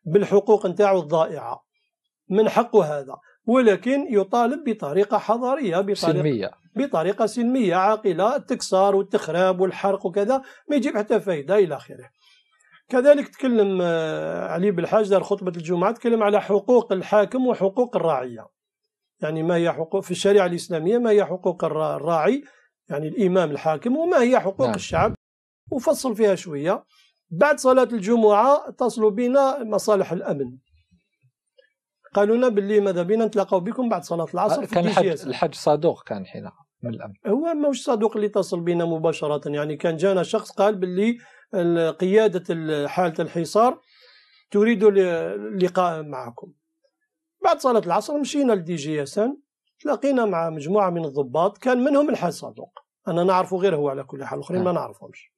بالحقوق نتاعو الضائعه من حقه هذا ولكن يطالب بطريقه حضاريه بطريقه سلميه بطريقه سلميه عاقله التكسار والتخراب والحرق وكذا ما يجيب حتى فائده الى اخره كذلك تكلم آه، علي بالحاج دار خطبه الجمعه تكلم على حقوق الحاكم وحقوق الرعيه يعني ما هي حقوق في الشريعه الاسلاميه ما هي حقوق الراعي يعني الامام الحاكم وما هي حقوق نعم. الشعب وفصل فيها شويه بعد صلاة الجمعة اتصلوا بنا مصالح الأمن قالوا لنا باللي ماذا بينا نتلاقاو بكم بعد صلاة العصر في كان الحج, الحج صادوق كان حينها من الأمن هو ماهوش صادوق اللي اتصل بنا مباشرة يعني كان جانا شخص قال باللي قيادة حالة الحصار تريد اللقاء معكم بعد صلاة العصر مشينا لدي جي اس تلاقينا مع مجموعة من الضباط كان منهم الحاج صادوق أنا نعرفه غير هو على كل حال الآخرين آه. ما نعرفهمش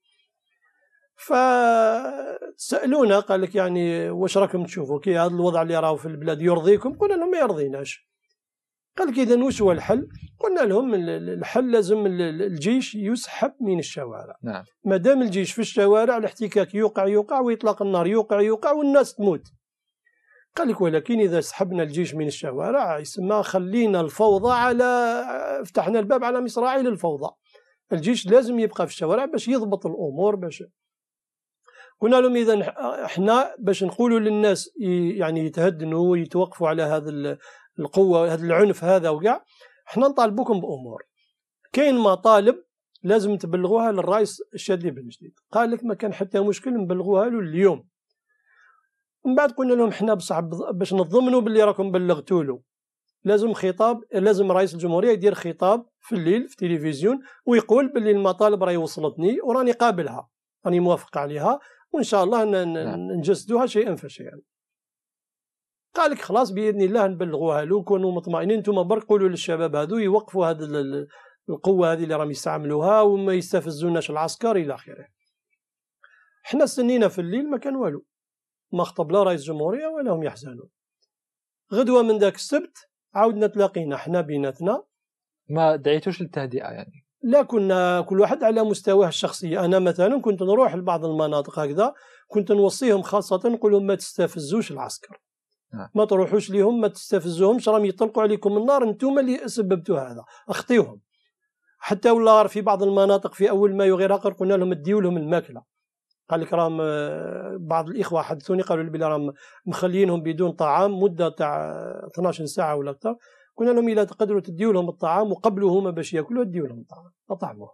فسالونا قال لك يعني واش راكم تشوفوا كي هذا الوضع اللي راهو في البلاد يرضيكم قلنا لهم ما يرضيناش قال لك اذا واش هو الحل؟ قلنا لهم الحل لازم الجيش يسحب من الشوارع نعم ما دام الجيش في الشوارع الاحتكاك يوقع يوقع واطلاق النار يوقع يوقع والناس تموت قال لك ولكن اذا سحبنا الجيش من الشوارع يسمى خلينا الفوضى على فتحنا الباب على مصراعي للفوضى الجيش لازم يبقى في الشوارع باش يضبط الامور باش قلنا لهم اذا احنا باش نقولوا للناس يعني يتهدنوا ويتوقفوا على هذا القوه هذا العنف هذا وكاع احنا نطالبوكم بامور كاين مطالب لازم تبلغوها للرئيس الشادي بن جديد قال لك ما كان حتى مشكل نبلغوها له اليوم من بعد قلنا لهم احنا بصح باش نضمنوا باللي راكم بلغتوا له لازم خطاب لازم رئيس الجمهوريه يدير خطاب في الليل في التلفزيون ويقول باللي المطالب راهي وصلتني وراني قابلها راني موافق عليها وان شاء الله نعم. نجسدوها شيئا فشيئا قال لك خلاص باذن الله نبلغوها له كونوا مطمئنين انتم برك قولوا للشباب هذو يوقفوا هذه القوه هذه اللي راهم يستعملوها وما يستفزوناش العسكر الى اخره حنا استنينا في الليل ما كان والو ما خطب لا رئيس الجمهوريه ولا هم يحزنون غدوه من ذاك السبت عاودنا تلاقينا حنا بيناتنا ما دعيتوش للتهدئه يعني لا كنا كل واحد على مستواه الشخصي انا مثلا كنت نروح لبعض المناطق هكذا كنت نوصيهم خاصه نقول لهم ما تستفزوش العسكر ما تروحوش ليهم ما تستفزوهمش راهم يطلقوا عليكم النار انتم اللي سببتوا هذا اخطيهم حتى ولا في بعض المناطق في اول ما وغيرها قلنا لهم اديوا لهم الماكله قال لك راهم آه، بعض الاخوه حدثوني قالوا لي بلي راهم مخليينهم بدون طعام مده تاع 12 ساعه ولا اكثر قلنا لهم الا تقدروا تديو لهم الطعام وقبلوا هما باش ياكلوا ديو لهم الطعام أطعموه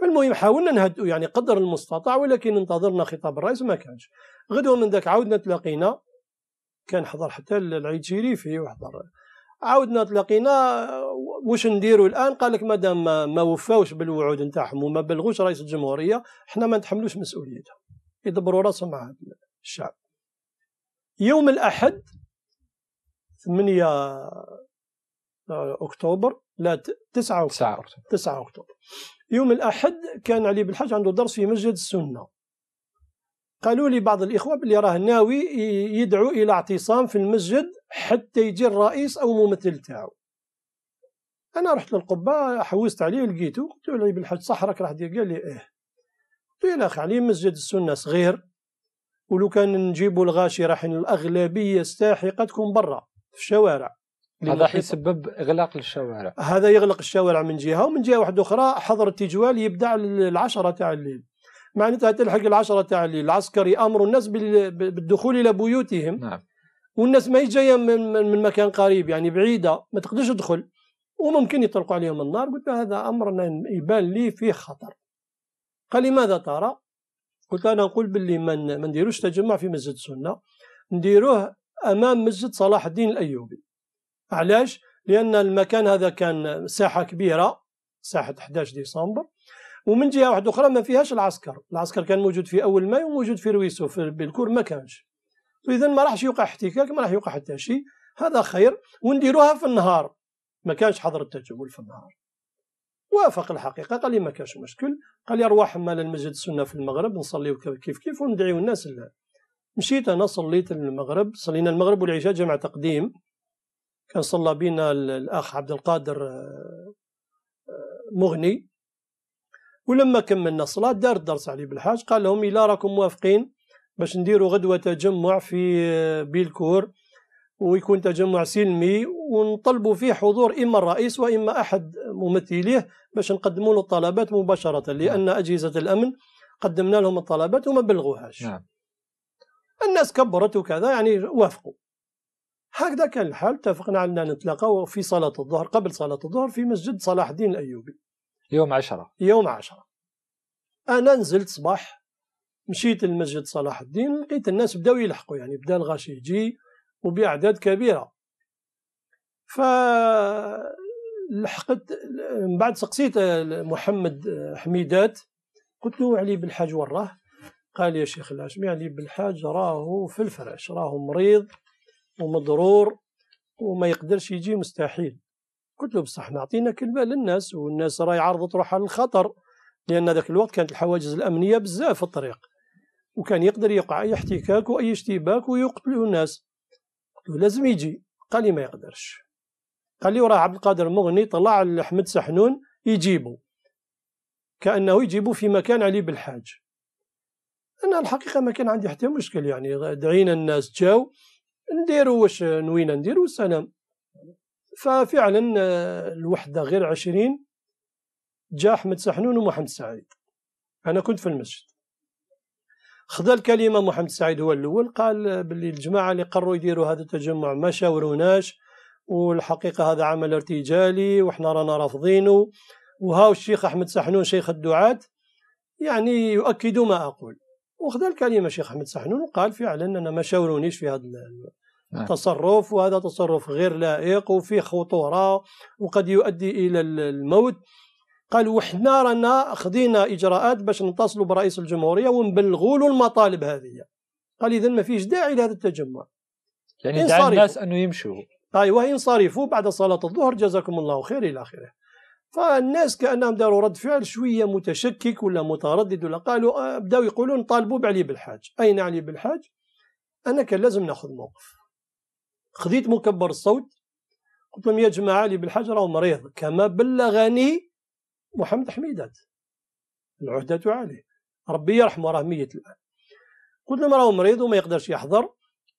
فالمهم حاولنا نهدئوا يعني قدر المستطاع ولكن انتظرنا خطاب الرئيس ما كانش غدوة من ذاك عاودنا تلاقينا كان حضر حتى العيد شريفي وحضر عاودنا تلاقينا واش نديروا الان قال لك مادام ما وفاوش بالوعود نتاعهم وما بلغوش رئيس الجمهوريه حنا ما نتحملوش مسؤوليتهم يدبروا راسهم مع الشعب يوم الاحد 8 آه، اكتوبر لا 9 اكتوبر 9 اكتوبر يوم الاحد كان علي بالحاج عنده درس في مسجد السنه قالوا لي بعض الاخوه باللي راه ناوي يدعو الى اعتصام في المسجد حتى يجي الرئيس او ممثل تاعو انا رحت للقبه حوست عليه ولقيته قلت له علي بالحاج صح راك راح دير قال لي ايه قلت له يا اخي علي مسجد السنه صغير ولو كان نجيبوا الغاشي راح الاغلبيه الساحقه تكون برا في الشوارع هذا حيسبب اغلاق للشوارع هذا يغلق الشوارع من جهه ومن جهه واحده اخرى حظر التجوال يبدا العشرة تاع الليل معناتها تلحق العشرة تاع الليل العسكري امر الناس بالدخول الى بيوتهم نعم والناس ما جايه من, من مكان قريب يعني بعيده ما تقدرش تدخل وممكن يطلقوا عليهم النار قلت له هذا امر يبان لي فيه خطر قال لي ماذا ترى قلت انا نقول باللي ما نديروش تجمع في مسجد السنه نديروه أمام مسجد صلاح الدين الأيوبي علاش؟ لأن المكان هذا كان ساحة كبيرة ساحة 11 ديسمبر ومن جهة واحدة أخرى ما فيهاش العسكر العسكر كان موجود في أول ماي وموجود في رويسو في بالكور ما كانش فإذا ما راحش يوقع احتكاك ما راح يوقع حتى شيء هذا خير ونديروها في النهار ما كانش حضر التجول في النهار وافق الحقيقة قال لي ما كانش مشكل قال لي أرواح مال المسجد السنة في المغرب نصلي كيف كيف وندعيو الناس لله مشيت أنا صليت المغرب صلينا المغرب والعشاء جمع تقديم كان صلى بينا الأخ عبد القادر آه، آه، مغني ولما كملنا الصلاة دار الدرس علي بالحاج قال لهم إلا راكم موافقين باش نديروا غدوة تجمع في آه، بيلكور ويكون تجمع سلمي ونطلبوا فيه حضور إما الرئيس وإما أحد ممثليه باش نقدموا له الطلبات مباشرة لأن نعم. أجهزة الأمن قدمنا لهم الطلبات وما بلغوهاش نعم. الناس كبرت وكذا يعني وافقوا هكذا كان الحال اتفقنا على أننا نتلاقاو في صلاة الظهر قبل صلاة الظهر في مسجد صلاح الدين الأيوبي يوم عشرة يوم عشرة أنا نزلت صباح مشيت لمسجد صلاح الدين لقيت الناس بداو يلحقوا يعني بدا الغاشي يجي وبأعداد كبيرة ف لحقت من بعد سقسيت آه، محمد آه، حميدات قلت له علي بالحاج وراه قال يا شيخ الهاشمي علي يعني بن الحاج راهو في الفراش راهو مريض ومضرور وما يقدرش يجي مستحيل قلت له بصح نعطينا كلمه للناس والناس راهي عرضت روحها للخطر لان ذاك الوقت كانت الحواجز الامنيه بزاف في الطريق وكان يقدر يقع اي احتكاك واي اشتباك ويقتلوا الناس قلت له لازم يجي قال لي ما يقدرش قال لي وراه عبد القادر مغني طلع لحمد سحنون يجيبه كانه يجيبه في مكان علي بالحاج انا الحقيقه ما كان عندي حتى مشكل يعني دعينا الناس جاو نديروا واش نوينا نديروا والسلام ففعلا الوحده غير عشرين جا احمد سحنون ومحمد سعيد انا كنت في المسجد خذ الكلمه محمد سعيد هو الاول قال باللي الجماعه اللي قرروا يديروا هذا التجمع ما شاوروناش والحقيقه هذا عمل ارتجالي وحنا رانا رافضينه وهاو الشيخ احمد سحنون شيخ الدعاه يعني يؤكد ما اقول وخذ الكلمه شيخ احمد سحنون وقال فعلا انا ما شاورونيش في هذا نعم. التصرف وهذا تصرف غير لائق وفيه خطوره وقد يؤدي الى الموت قال وحنا رانا خذينا اجراءات باش نتصلوا برئيس الجمهوريه ونبلغوا له المطالب هذه قال اذا ما فيش داعي لهذا التجمع يعني دعا الناس انه يمشوا ايوه ينصرفوا بعد صلاه الظهر جزاكم الله خير الى اخره فالناس كانهم داروا رد فعل شويه متشكك ولا متردد ولا قالوا آه، بداوا يقولون طالبوا بعلي بالحاج اين علي بالحاج انا كان لازم ناخذ موقف خذيت مكبر الصوت قلت لهم يا جماعه علي بالحاج راهو مريض كما بلغني محمد حميدات العهدة عليه ربي يرحمه راه ميت الان قلت لهم راهو مريض وما يقدرش يحضر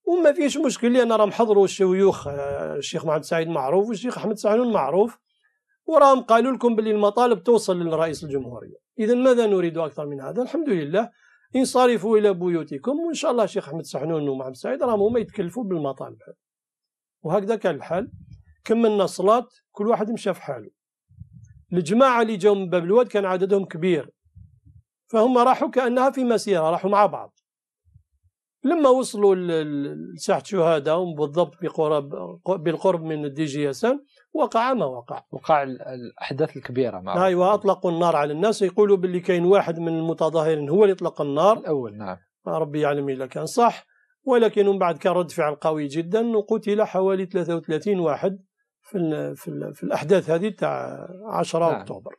وما فيش مشكل لان راه محضروا الشيوخ آه، الشيخ محمد سعيد معروف والشيخ احمد سعيد معروف وراهم قالوا لكم باللي المطالب توصل لرئيس الجمهورية إذا ماذا نريد أكثر من هذا الحمد لله انصرفوا إلى بيوتكم وإن شاء الله شيخ أحمد سحنون ومحمد سعيد راهم هما يتكلفوا بالمطالب وهكذا كان الحال كملنا صلاة كل واحد مشى في حاله الجماعة اللي جاوا من باب الواد كان عددهم كبير فهم راحوا كأنها في مسيرة راحوا مع بعض لما وصلوا لساحة شهادة بالضبط بالقرب من الدي جي ياسان وقع ما وقع وقع الاحداث الكبيره معروف. ايوه اطلقوا النار على الناس يقولوا باللي كاين واحد من المتظاهرين هو اللي اطلق النار الاول نعم ربي يعلم اذا كان صح ولكن من بعد كان رد فعل قوي جدا وقتل حوالي 33 واحد في الـ في, الـ في الاحداث هذه تاع 10 نعم. اكتوبر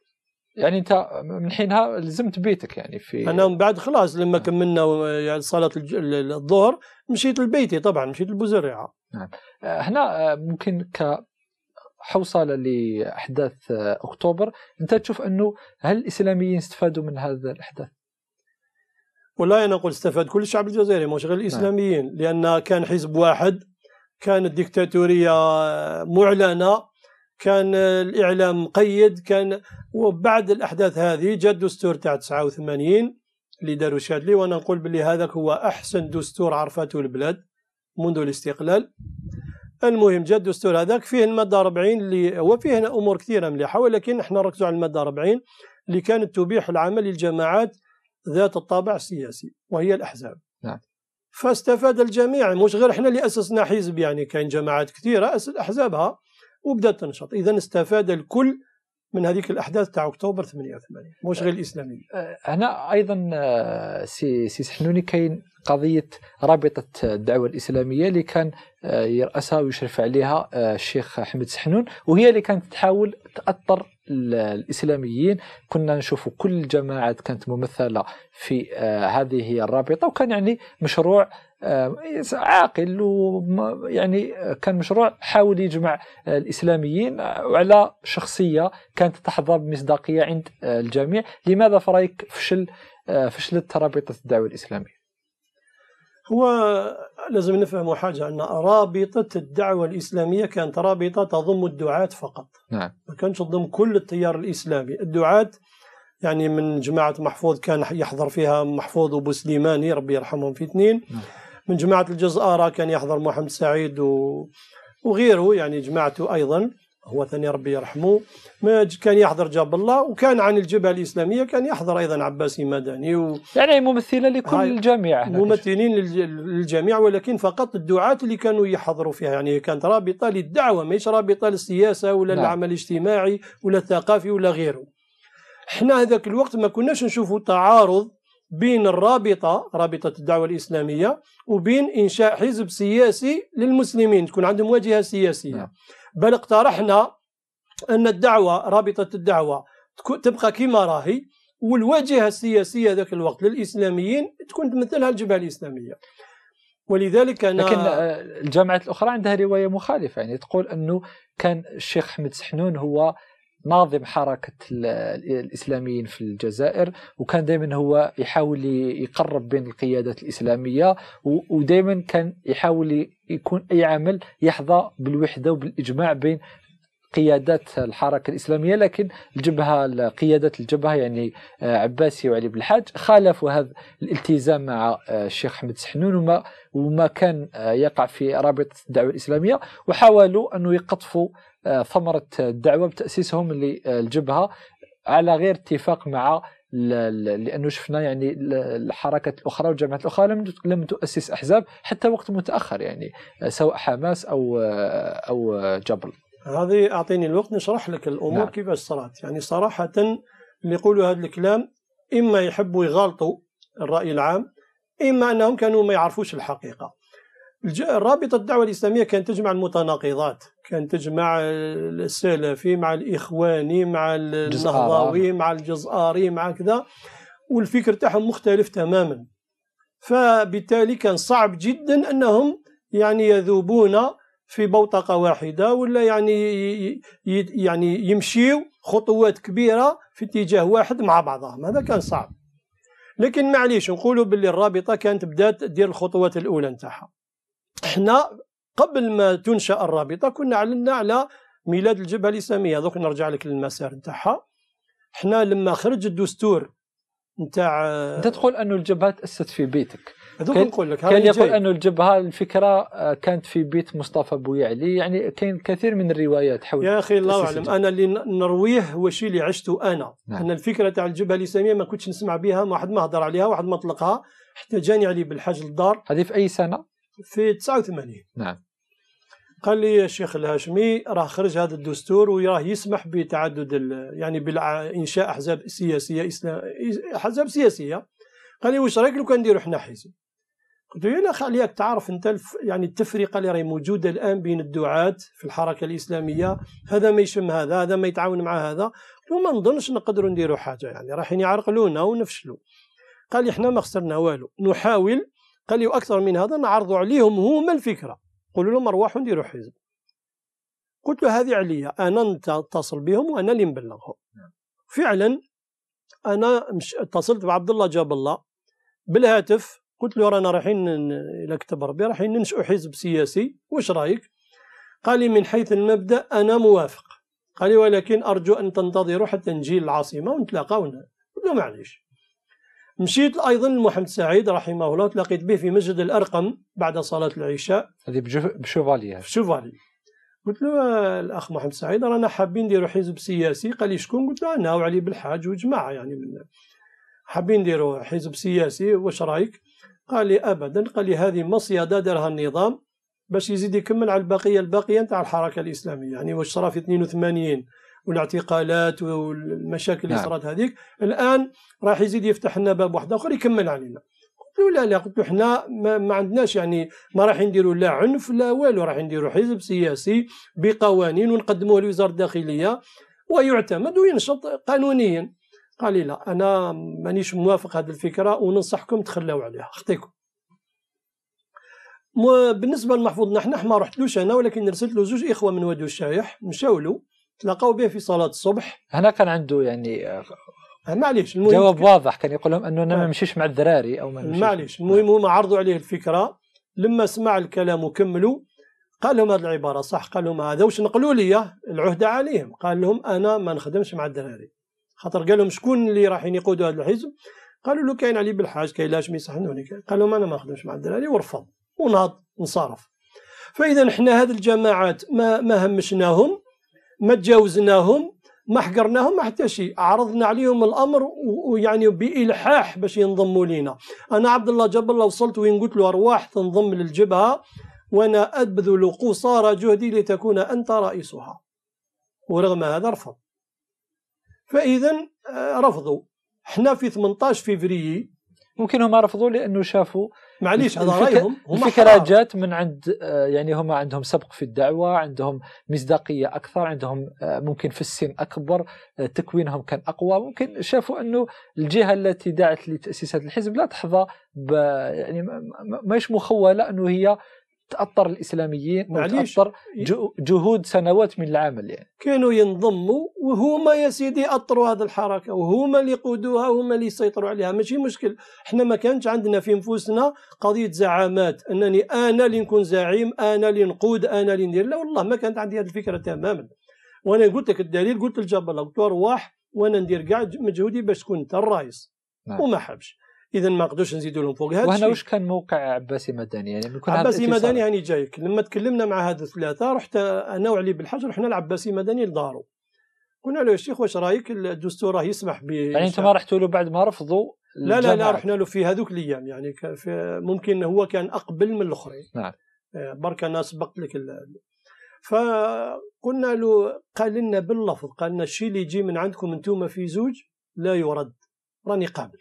يعني انت من حينها لزمت بيتك يعني في انا من بعد خلاص لما آه. كملنا يعني صلاه الظهر مشيت لبيتي طبعا مشيت لبوزريعه نعم آه، هنا آه، ممكن ك حوصله لاحداث آه، اكتوبر انت تشوف انه هل الاسلاميين استفادوا من هذا الاحداث؟ والله انا نقول استفاد كل الشعب الجزائري مش غير الاسلاميين نعم. لان كان حزب واحد كانت ديكتاتوريه معلنه كان الاعلام مقيد كان وبعد الاحداث هذه جاء الدستور تاع 89 اللي داروا شادلي وانا نقول بلي هذاك هو احسن دستور عرفته البلاد منذ الاستقلال المهم جاء الدستور هذاك فيه المادة 40 اللي وفيه أمور كثيرة مليحة ولكن احنا نركزوا على المادة 40 اللي كانت تبيح العمل للجماعات ذات الطابع السياسي وهي الأحزاب نعم. فاستفاد الجميع مش غير احنا اللي أسسنا حزب يعني كان جماعات كثيرة أسس أحزابها وبدأت تنشط إذا استفاد الكل من هذيك الاحداث تاع اكتوبر 88 مش غير الاسلاميه هنا أه، ايضا أه، سي سي سحنوني كاين قضيه رابطه الدعوه الاسلاميه اللي كان أه، يراسها ويشرف عليها الشيخ احمد سحنون وهي اللي كانت تحاول تاثر الاسلاميين كنا نشوف كل الجماعات كانت ممثله في هذه الرابطه وكان يعني مشروع آه، عاقل يعني كان مشروع حاول يجمع آه، الاسلاميين وعلى شخصيه كانت تحظى بمصداقيه عند آه، الجميع لماذا في رايك فشل فشلت رابطه الدعوه الاسلاميه هو لازم نفهم حاجة أن رابطة الدعوة الإسلامية كانت رابطة تضم الدعاة فقط نعم. ما كانش تضم كل التيار الإسلامي الدعاة يعني من جماعة محفوظ كان يحضر فيها محفوظ وبو سليماني ربي يرحمهم في اثنين نعم. من جماعة الجزائرة كان يحضر محمد سعيد و... وغيره يعني جماعته أيضا هو ثاني ربي يرحمه كان يحضر جاب الله وكان عن الجبهة الإسلامية كان يحضر أيضا عباسي مدني و... يعني ممثلة لكل الجميع ممثلين للجميع ولكن فقط الدعاة اللي كانوا يحضروا فيها يعني كانت رابطة للدعوة مش رابطة للسياسة ولا نعم. العمل الاجتماعي ولا الثقافي ولا غيره احنا هذاك الوقت ما كناش نشوفوا تعارض بين الرابطة رابطة الدعوة الإسلامية وبين إنشاء حزب سياسي للمسلمين تكون عندهم واجهة سياسية نعم. بل اقترحنا أن الدعوة رابطة الدعوة تبقى كما راهي والواجهة السياسية ذاك الوقت للإسلاميين تكون تمثلها الجبهة الإسلامية ولذلك أنا لكن آه، الجامعات الأخرى عندها رواية مخالفة يعني تقول أنه كان الشيخ حمد سحنون هو ناظم حركه الاسلاميين في الجزائر وكان دائما هو يحاول يقرب بين القيادات الاسلاميه ودائما كان يحاول يكون اي عمل يحظى بالوحده وبالاجماع بين قيادات الحركة الإسلامية لكن الجبهة قيادة الجبهة يعني آه، عباسي وعلي بن الحاج خالفوا هذا الالتزام مع آه، الشيخ أحمد سحنون وما وما كان آه، يقع في رابطة الدعوة الإسلامية وحاولوا أنه يقطفوا ثمرة الدعوة بتأسيسهم للجبهة على غير اتفاق مع لانه شفنا يعني الحركات الاخرى والجماعات الاخرى لم لم تؤسس احزاب حتى وقت متاخر يعني سواء حماس او او جبل. هذه أعطيني الوقت نشرح لك الأمور نعم. كيفاش صارت يعني صراحة اللي يقولوا هذا الكلام إما يحبوا يغالطوا الرأي العام إما أنهم كانوا ما يعرفوش الحقيقة رابطة الدعوة الإسلامية كانت تجمع المتناقضات كانت تجمع السلفي مع الإخواني مع النهضاوي مع الجزآري مع كذا والفكر تاعهم مختلف تماما فبالتالي كان صعب جدا أنهم يعني يذوبون في بوتقه واحده ولا يعني يعني يمشيو خطوات كبيره في اتجاه واحد مع بعضهم هذا كان صعب لكن معليش نقولوا باللي الرابطه كانت بدات دير الخطوات الاولى نتاعها احنا قبل ما تنشا الرابطه كنا علمنا على ميلاد الجبهه الاسلاميه دوك نرجع لك للمسار نتاعها احنا لما خرج الدستور نتاع انت تقول انه الجبهه تاسست في بيتك هذوك نقول لك كان يقول انه الجبهه الفكره آه، كانت في بيت مصطفى بويعلي يعني كاين كثير من الروايات حول يا اخي الله اعلم انا اللي نرويه هو الشيء اللي عشته انا نعم. ان الفكره تاع الجبهه الاسلاميه ما كنتش نسمع بها ما واحد ما هضر عليها واحد ما طلقها حتى جاني علي بالحاج للدار هذه في اي سنه؟ في 89 نعم قال لي الشيخ الهاشمي راه خرج هذا الدستور وراه يسمح بتعدد يعني بانشاء احزاب سياسيه احزاب سياسيه قال لي واش رايك لو كان نديرو حنا حزب ينخ خليك تعرف انت الف يعني التفرقه اللي راهي موجوده الان بين الدعاة في الحركه الاسلاميه هذا ما يشم هذا هذا ما يتعاون مع هذا وما نظنش نقدروا نديروا حاجه يعني رايحين يعرقلونا ونفشلوا قال لي احنا ما خسرنا والو نحاول قال لي واكثر من هذا نعرضوا عليهم هما الفكره قولوا لهم ارواحوا نديروا حزب قلت له هذه عليا انا نتصل بهم وانا اللي نبلغهم فعلا انا مش اتصلت بعبد الله جاب الله بالهاتف قلت له رانا رايحين الى كتب ربي رايحين ننشئ حزب سياسي واش رايك قال لي من حيث المبدا انا موافق قال لي ولكن ارجو ان تنتظروا حتى نجي للعاصمه ونتلاقاو قلت له معليش مشيت ايضا لمحمد سعيد رحمه الله تلاقيت به في مسجد الارقم بعد صلاه العشاء هذه بشوفالي بشوفالي قلت له الاخ محمد سعيد رانا حابين نديروا حزب سياسي قال لي شكون قلت له انا وعلي بالحاج وجماعه يعني من حابين نديروا حزب سياسي واش رايك قال لي أبدا قال لي هذه مصيدة دارها النظام باش يزيد يكمل على البقية الباقية نتاع الحركة الإسلامية يعني واش صرا في 82 والاعتقالات والمشاكل اللي نعم. صارت هذيك الآن راح يزيد يفتح لنا باب واحد آخر يكمل علينا قلت له لا لا قلت له احنا ما, ما عندناش يعني ما راح نديروا لا عنف لا والو راح نديروا حزب سياسي بقوانين ونقدموه لوزارة الداخلية ويعتمد وينشط قانونيا قال لي لا انا مانيش موافق هذه الفكره وننصحكم تخلاو عليها خطيكم بالنسبه للمحفوظ نحن ما رحتلوش انا ولكن رسلت له زوج اخوه من وادي الشايح مشاو له تلاقاو به في صلاه الصبح هنا كان عنده يعني آه، آه، معليش المهم جواب واضح كان يقول لهم انه انا ما نمشيش آه. مع الذراري او ما معليش المهم هما عرضوا عليه الفكره لما سمع الكلام وكملوا قال لهم هذه العباره صح قال لهم هذا واش نقلوا لي العهده عليهم قال لهم انا ما نخدمش مع الدراري خاطر قال لهم شكون اللي رايحين يقودوا هذا الحزب قالوا له كاين علي بالحاج كاين لاشم يصحنوني قال لهم انا ما نخدمش مع الدراري ورفض ونهض نصرف فاذا احنا هذه الجماعات ما ما همشناهم ما تجاوزناهم ما حقرناهم ما حتى شيء عرضنا عليهم الامر ويعني بالحاح باش ينضموا لينا انا عبد الله جاب الله وصلت وين قلت له ارواح تنضم للجبهه وانا ابذل قصارى جهدي لتكون انت رئيسها ورغم هذا رفض فاذا آه، رفضوا حنا في 18 فيفري ممكن هما رفضوا لانه شافوا معليش هذا رايهم هما الفكره جات من عند آه، يعني هما عندهم سبق في الدعوه عندهم مصداقيه اكثر عندهم آه، ممكن في السن اكبر تكوينهم كان اقوى ممكن شافوا انه الجهه التي دعت لتاسيس الحزب لا تحظى يعني ماهيش مخوله انه هي تاثر الاسلاميين وتاثر جهود سنوات من العمل يعني كانوا ينضموا وهما يا سيدي اطروا هذه الحركه وهما اللي يقودوها وهما اللي يسيطروا عليها ماشي مشكل احنا ما كانش عندنا في نفوسنا قضيه زعامات انني انا اللي نكون زعيم انا اللي نقود انا اللي ندير لا والله ما كانت عندي هذه الفكره تماما وانا قلت لك الدليل قلت للجبل قلت له وانا ندير كاع مجهودي باش تكون انت الرئيس نعم. وما حبش اذا ما قدوش نزيدوا لهم فوق هذا وهنا واش كان موقع عباسي مدني يعني من كل عباسي مدني هاني جايك لما تكلمنا مع هذا الثلاثه رحت انا وعلي بالحج رحنا لعباسي مدني لدارو قلنا له يا شيخ واش رايك الدستور راه يسمح ب يعني انتم رحتوا له بعد ما رفضوا لا لا لا رحنا له في هذوك الايام يعني ممكن هو كان اقبل من الاخرين نعم آه، برك انا سبقت لك فقلنا له قال لنا باللفظ قال لنا الشيء اللي يجي من عندكم انتم في زوج لا يرد راني قابل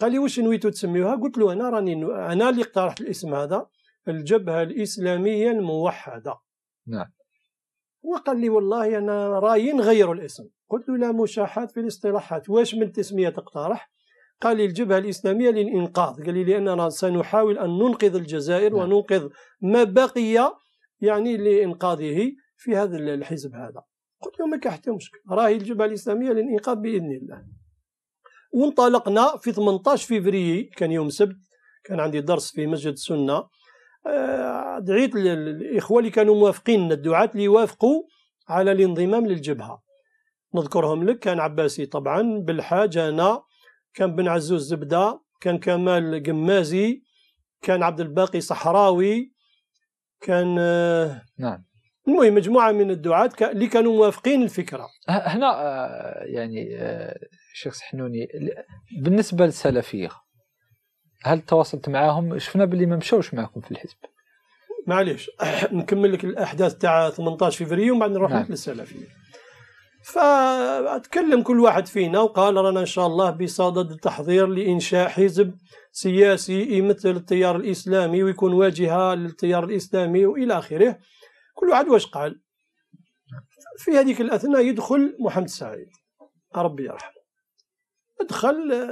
قال لي واش نويتو تسميوها قلت له انا راني انا اللي اقترحت الاسم هذا الجبهه الاسلاميه الموحده نعم وقال لي والله انا رايي نغيروا الاسم قلت له لا مشاحات في الاصطلاحات واش من تسميه تقترح قال لي الجبهه الاسلاميه للانقاذ قال لي لاننا سنحاول ان ننقذ الجزائر نعم. وننقذ ما بقي يعني لانقاذه في هذا الحزب هذا قلت له ما كحتمش راهي الجبهه الاسلاميه للانقاذ باذن الله وانطلقنا في 18 فيفري كان يوم سبت كان عندي درس في مسجد السنه آه، دعيت الاخوه اللي كانوا موافقين الدعاه اللي وافقوا على الانضمام للجبهه نذكرهم لك كان عباسي طبعا بالحاج انا كان بن عزوز زبده كان كمال قمازي كان عبد الباقي صحراوي كان آه، نعم المهم مجموعه من الدعاه اللي كانوا موافقين الفكره هنا آه، يعني شيخ سحنوني بالنسبه للسلفيه هل تواصلت معاهم شفنا باللي ما مشاوش معكم في الحزب معليش نكمل لك الاحداث تاع 18 فبراير ومن بعد نروح نعم. للسلفيه فاتكلم كل واحد فينا وقال رانا ان شاء الله بصدد التحضير لانشاء حزب سياسي يمثل التيار الاسلامي ويكون واجهه للتيار الاسلامي والى اخره كل واحد واش قال في هذيك الاثناء يدخل محمد سعيد ربي يرحمه دخل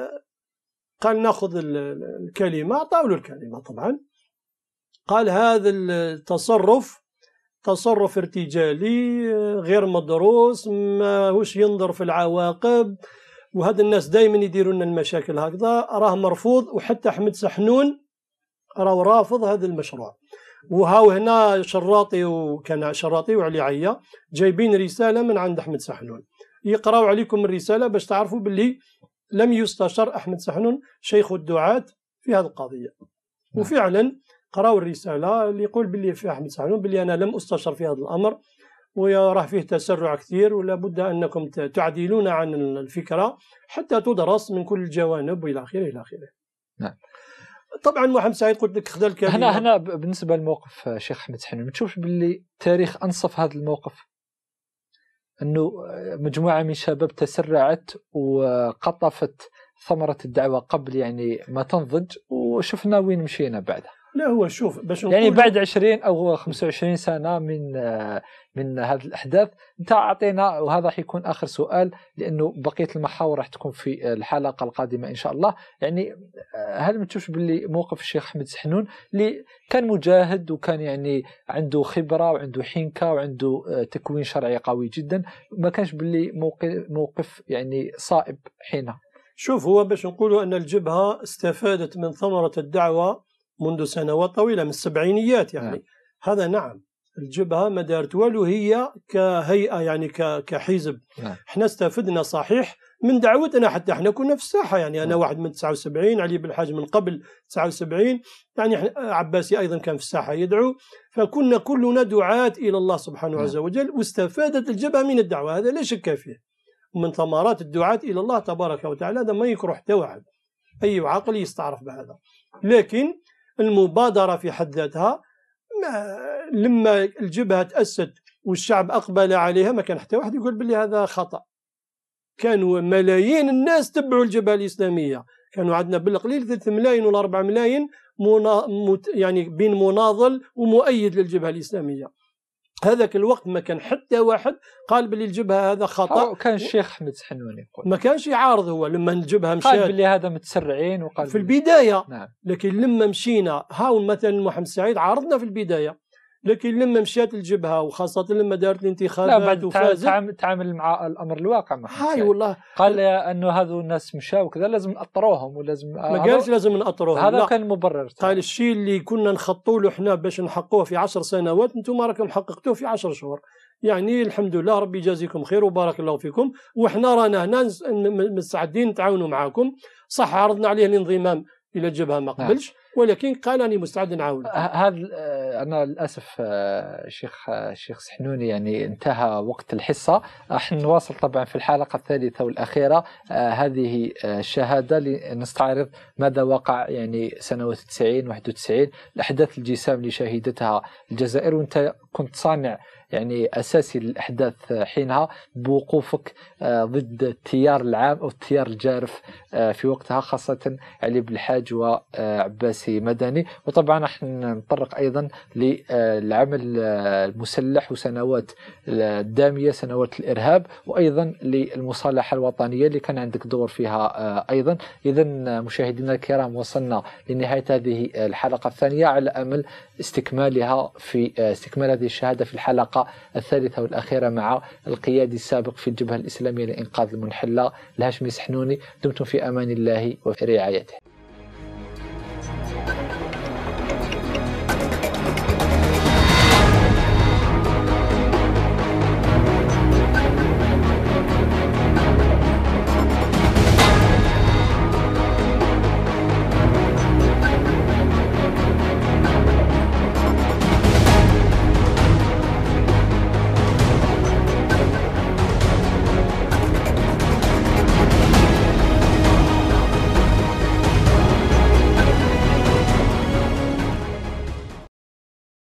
قال ناخذ الكلمة أعطاه الكلمة طبعا قال هذا التصرف تصرف ارتجالي غير مدروس ما هوش ينظر في العواقب وهذا الناس دائما يديروا لنا المشاكل هكذا راه مرفوض وحتى احمد سحنون راه رافض هذا المشروع وهاو هنا شراطي وكان شراطي وعلي عيا جايبين رساله من عند احمد سحنون يقراو عليكم الرساله باش تعرفوا باللي لم يستشر أحمد سحنون شيخ الدعاة في هذه القضية وفعلا قراوا الرسالة اللي يقول باللي في أحمد سحنون باللي أنا لم أستشر في هذا الأمر وراه فيه تسرع كثير ولا بد أنكم تعدلون عن الفكرة حتى تدرس من كل الجوانب وإلى آخره إلى آخره نعم طبعا محمد سعيد قلت لك خذ الكلمه هنا هنا بالنسبه للموقف آه، شيخ احمد حنون ما تشوفش باللي تاريخ انصف هذا الموقف انه مجموعه من الشباب تسرعت وقطفت ثمره الدعوه قبل يعني ما تنضج وشفنا وين مشينا بعدها لا هو شوف باش يعني بعد 20 او 25 سنه من من هذه الاحداث انت اعطينا وهذا راح يكون اخر سؤال لانه بقيه المحاور راح تكون في الحلقه القادمه ان شاء الله يعني هل ما تشوفش باللي موقف الشيخ احمد سحنون اللي كان مجاهد وكان يعني عنده خبره وعنده حنكه وعنده آه، تكوين شرعي قوي جدا ما كانش باللي موقف يعني صائب حينها شوف هو باش نقولوا ان الجبهه استفادت من ثمره الدعوه منذ سنوات طويلة من السبعينيات يعني نعم. هذا نعم الجبهة ما دارت والو هي كهيئة يعني كحزب نعم. احنا استفدنا صحيح من دعوتنا حتى احنا كنا في الساحة يعني أنا نعم. واحد من 79 علي بن الحاج من قبل 79 يعني عباسي أيضا كان في الساحة يدعو فكنا كلنا دعاة إلى الله سبحانه عز نعم. وجل واستفادت الجبهة من الدعوة هذا لا شك فيه ومن ثمرات الدعاة إلى الله تبارك وتعالى هذا ما يكره حتى واحد أي عاقل يستعرف بهذا لكن المبادرة في حد ذاتها لما الجبهة تأسست والشعب أقبل عليها ما كان حتى واحد يقول بلي هذا خطأ كانوا ملايين الناس تبعوا الجبهة الإسلامية كانوا عندنا بالقليل ثلاث ملايين ولا اربع ملايين منا... مت... يعني بين مناضل ومؤيد للجبهة الإسلامية هذاك الوقت ما كان حتى واحد قال بلي الجبهه هذا خطا كان الشيخ احمد حنوني يقول ما كانش يعارض هو لما الجبهه مشات قال بلي هذا متسرعين وقال في البدايه نعم. لكن لما مشينا هاون مثلا محمد سعيد عارضنا في البدايه لكن لما مشات الجبهه وخاصه لما دارت الانتخابات لا بعد وفازت تعامل مع الامر الواقع ما هاي والله قال انه هذو الناس مشاو وكذا لازم نأطروهم ولازم ما قالش لازم نأطروهم هذا كان المبرر قال الشيء اللي كنا نخطوا له احنا باش نحقوه في عشر سنوات انتم راكم حققتوه في عشر شهور يعني الحمد لله ربي يجازيكم خير وبارك الله فيكم وحنا رانا هنا مستعدين نتعاونوا معاكم صح عرضنا عليه الانضمام الى الجبهه ما نعم. قبلش نعم. ولكن قال اني مستعد نعاون هذا آه، انا للاسف آه، شيخ آه، شيخ سحنوني يعني انتهى وقت الحصه راح نواصل طبعا في الحلقه الثالثه والاخيره هذه الشهاده لنستعرض ماذا وقع يعني سنوات 90 91 الاحداث الجسام اللي شهدتها الجزائر وانت كنت صانع يعني اساسي للاحداث حينها بوقوفك آه، ضد التيار العام او التيار الجارف آه، في وقتها خاصه علي بالحاج وعباسي آه، مدني وطبعا راح نطرق ايضا للعمل المسلح وسنوات الداميه سنوات الارهاب وايضا للمصالحه الوطنيه اللي كان عندك دور فيها ايضا اذا مشاهدينا الكرام وصلنا لنهايه هذه الحلقه الثانيه على امل استكمالها في استكمال هذه الشهاده في الحلقه الحلقة الثالثة والأخيرة مع القيادي السابق في الجبهة الإسلامية لإنقاذ المنحلة الهاشمي سحنوني دمتم في أمان الله وفي رعايته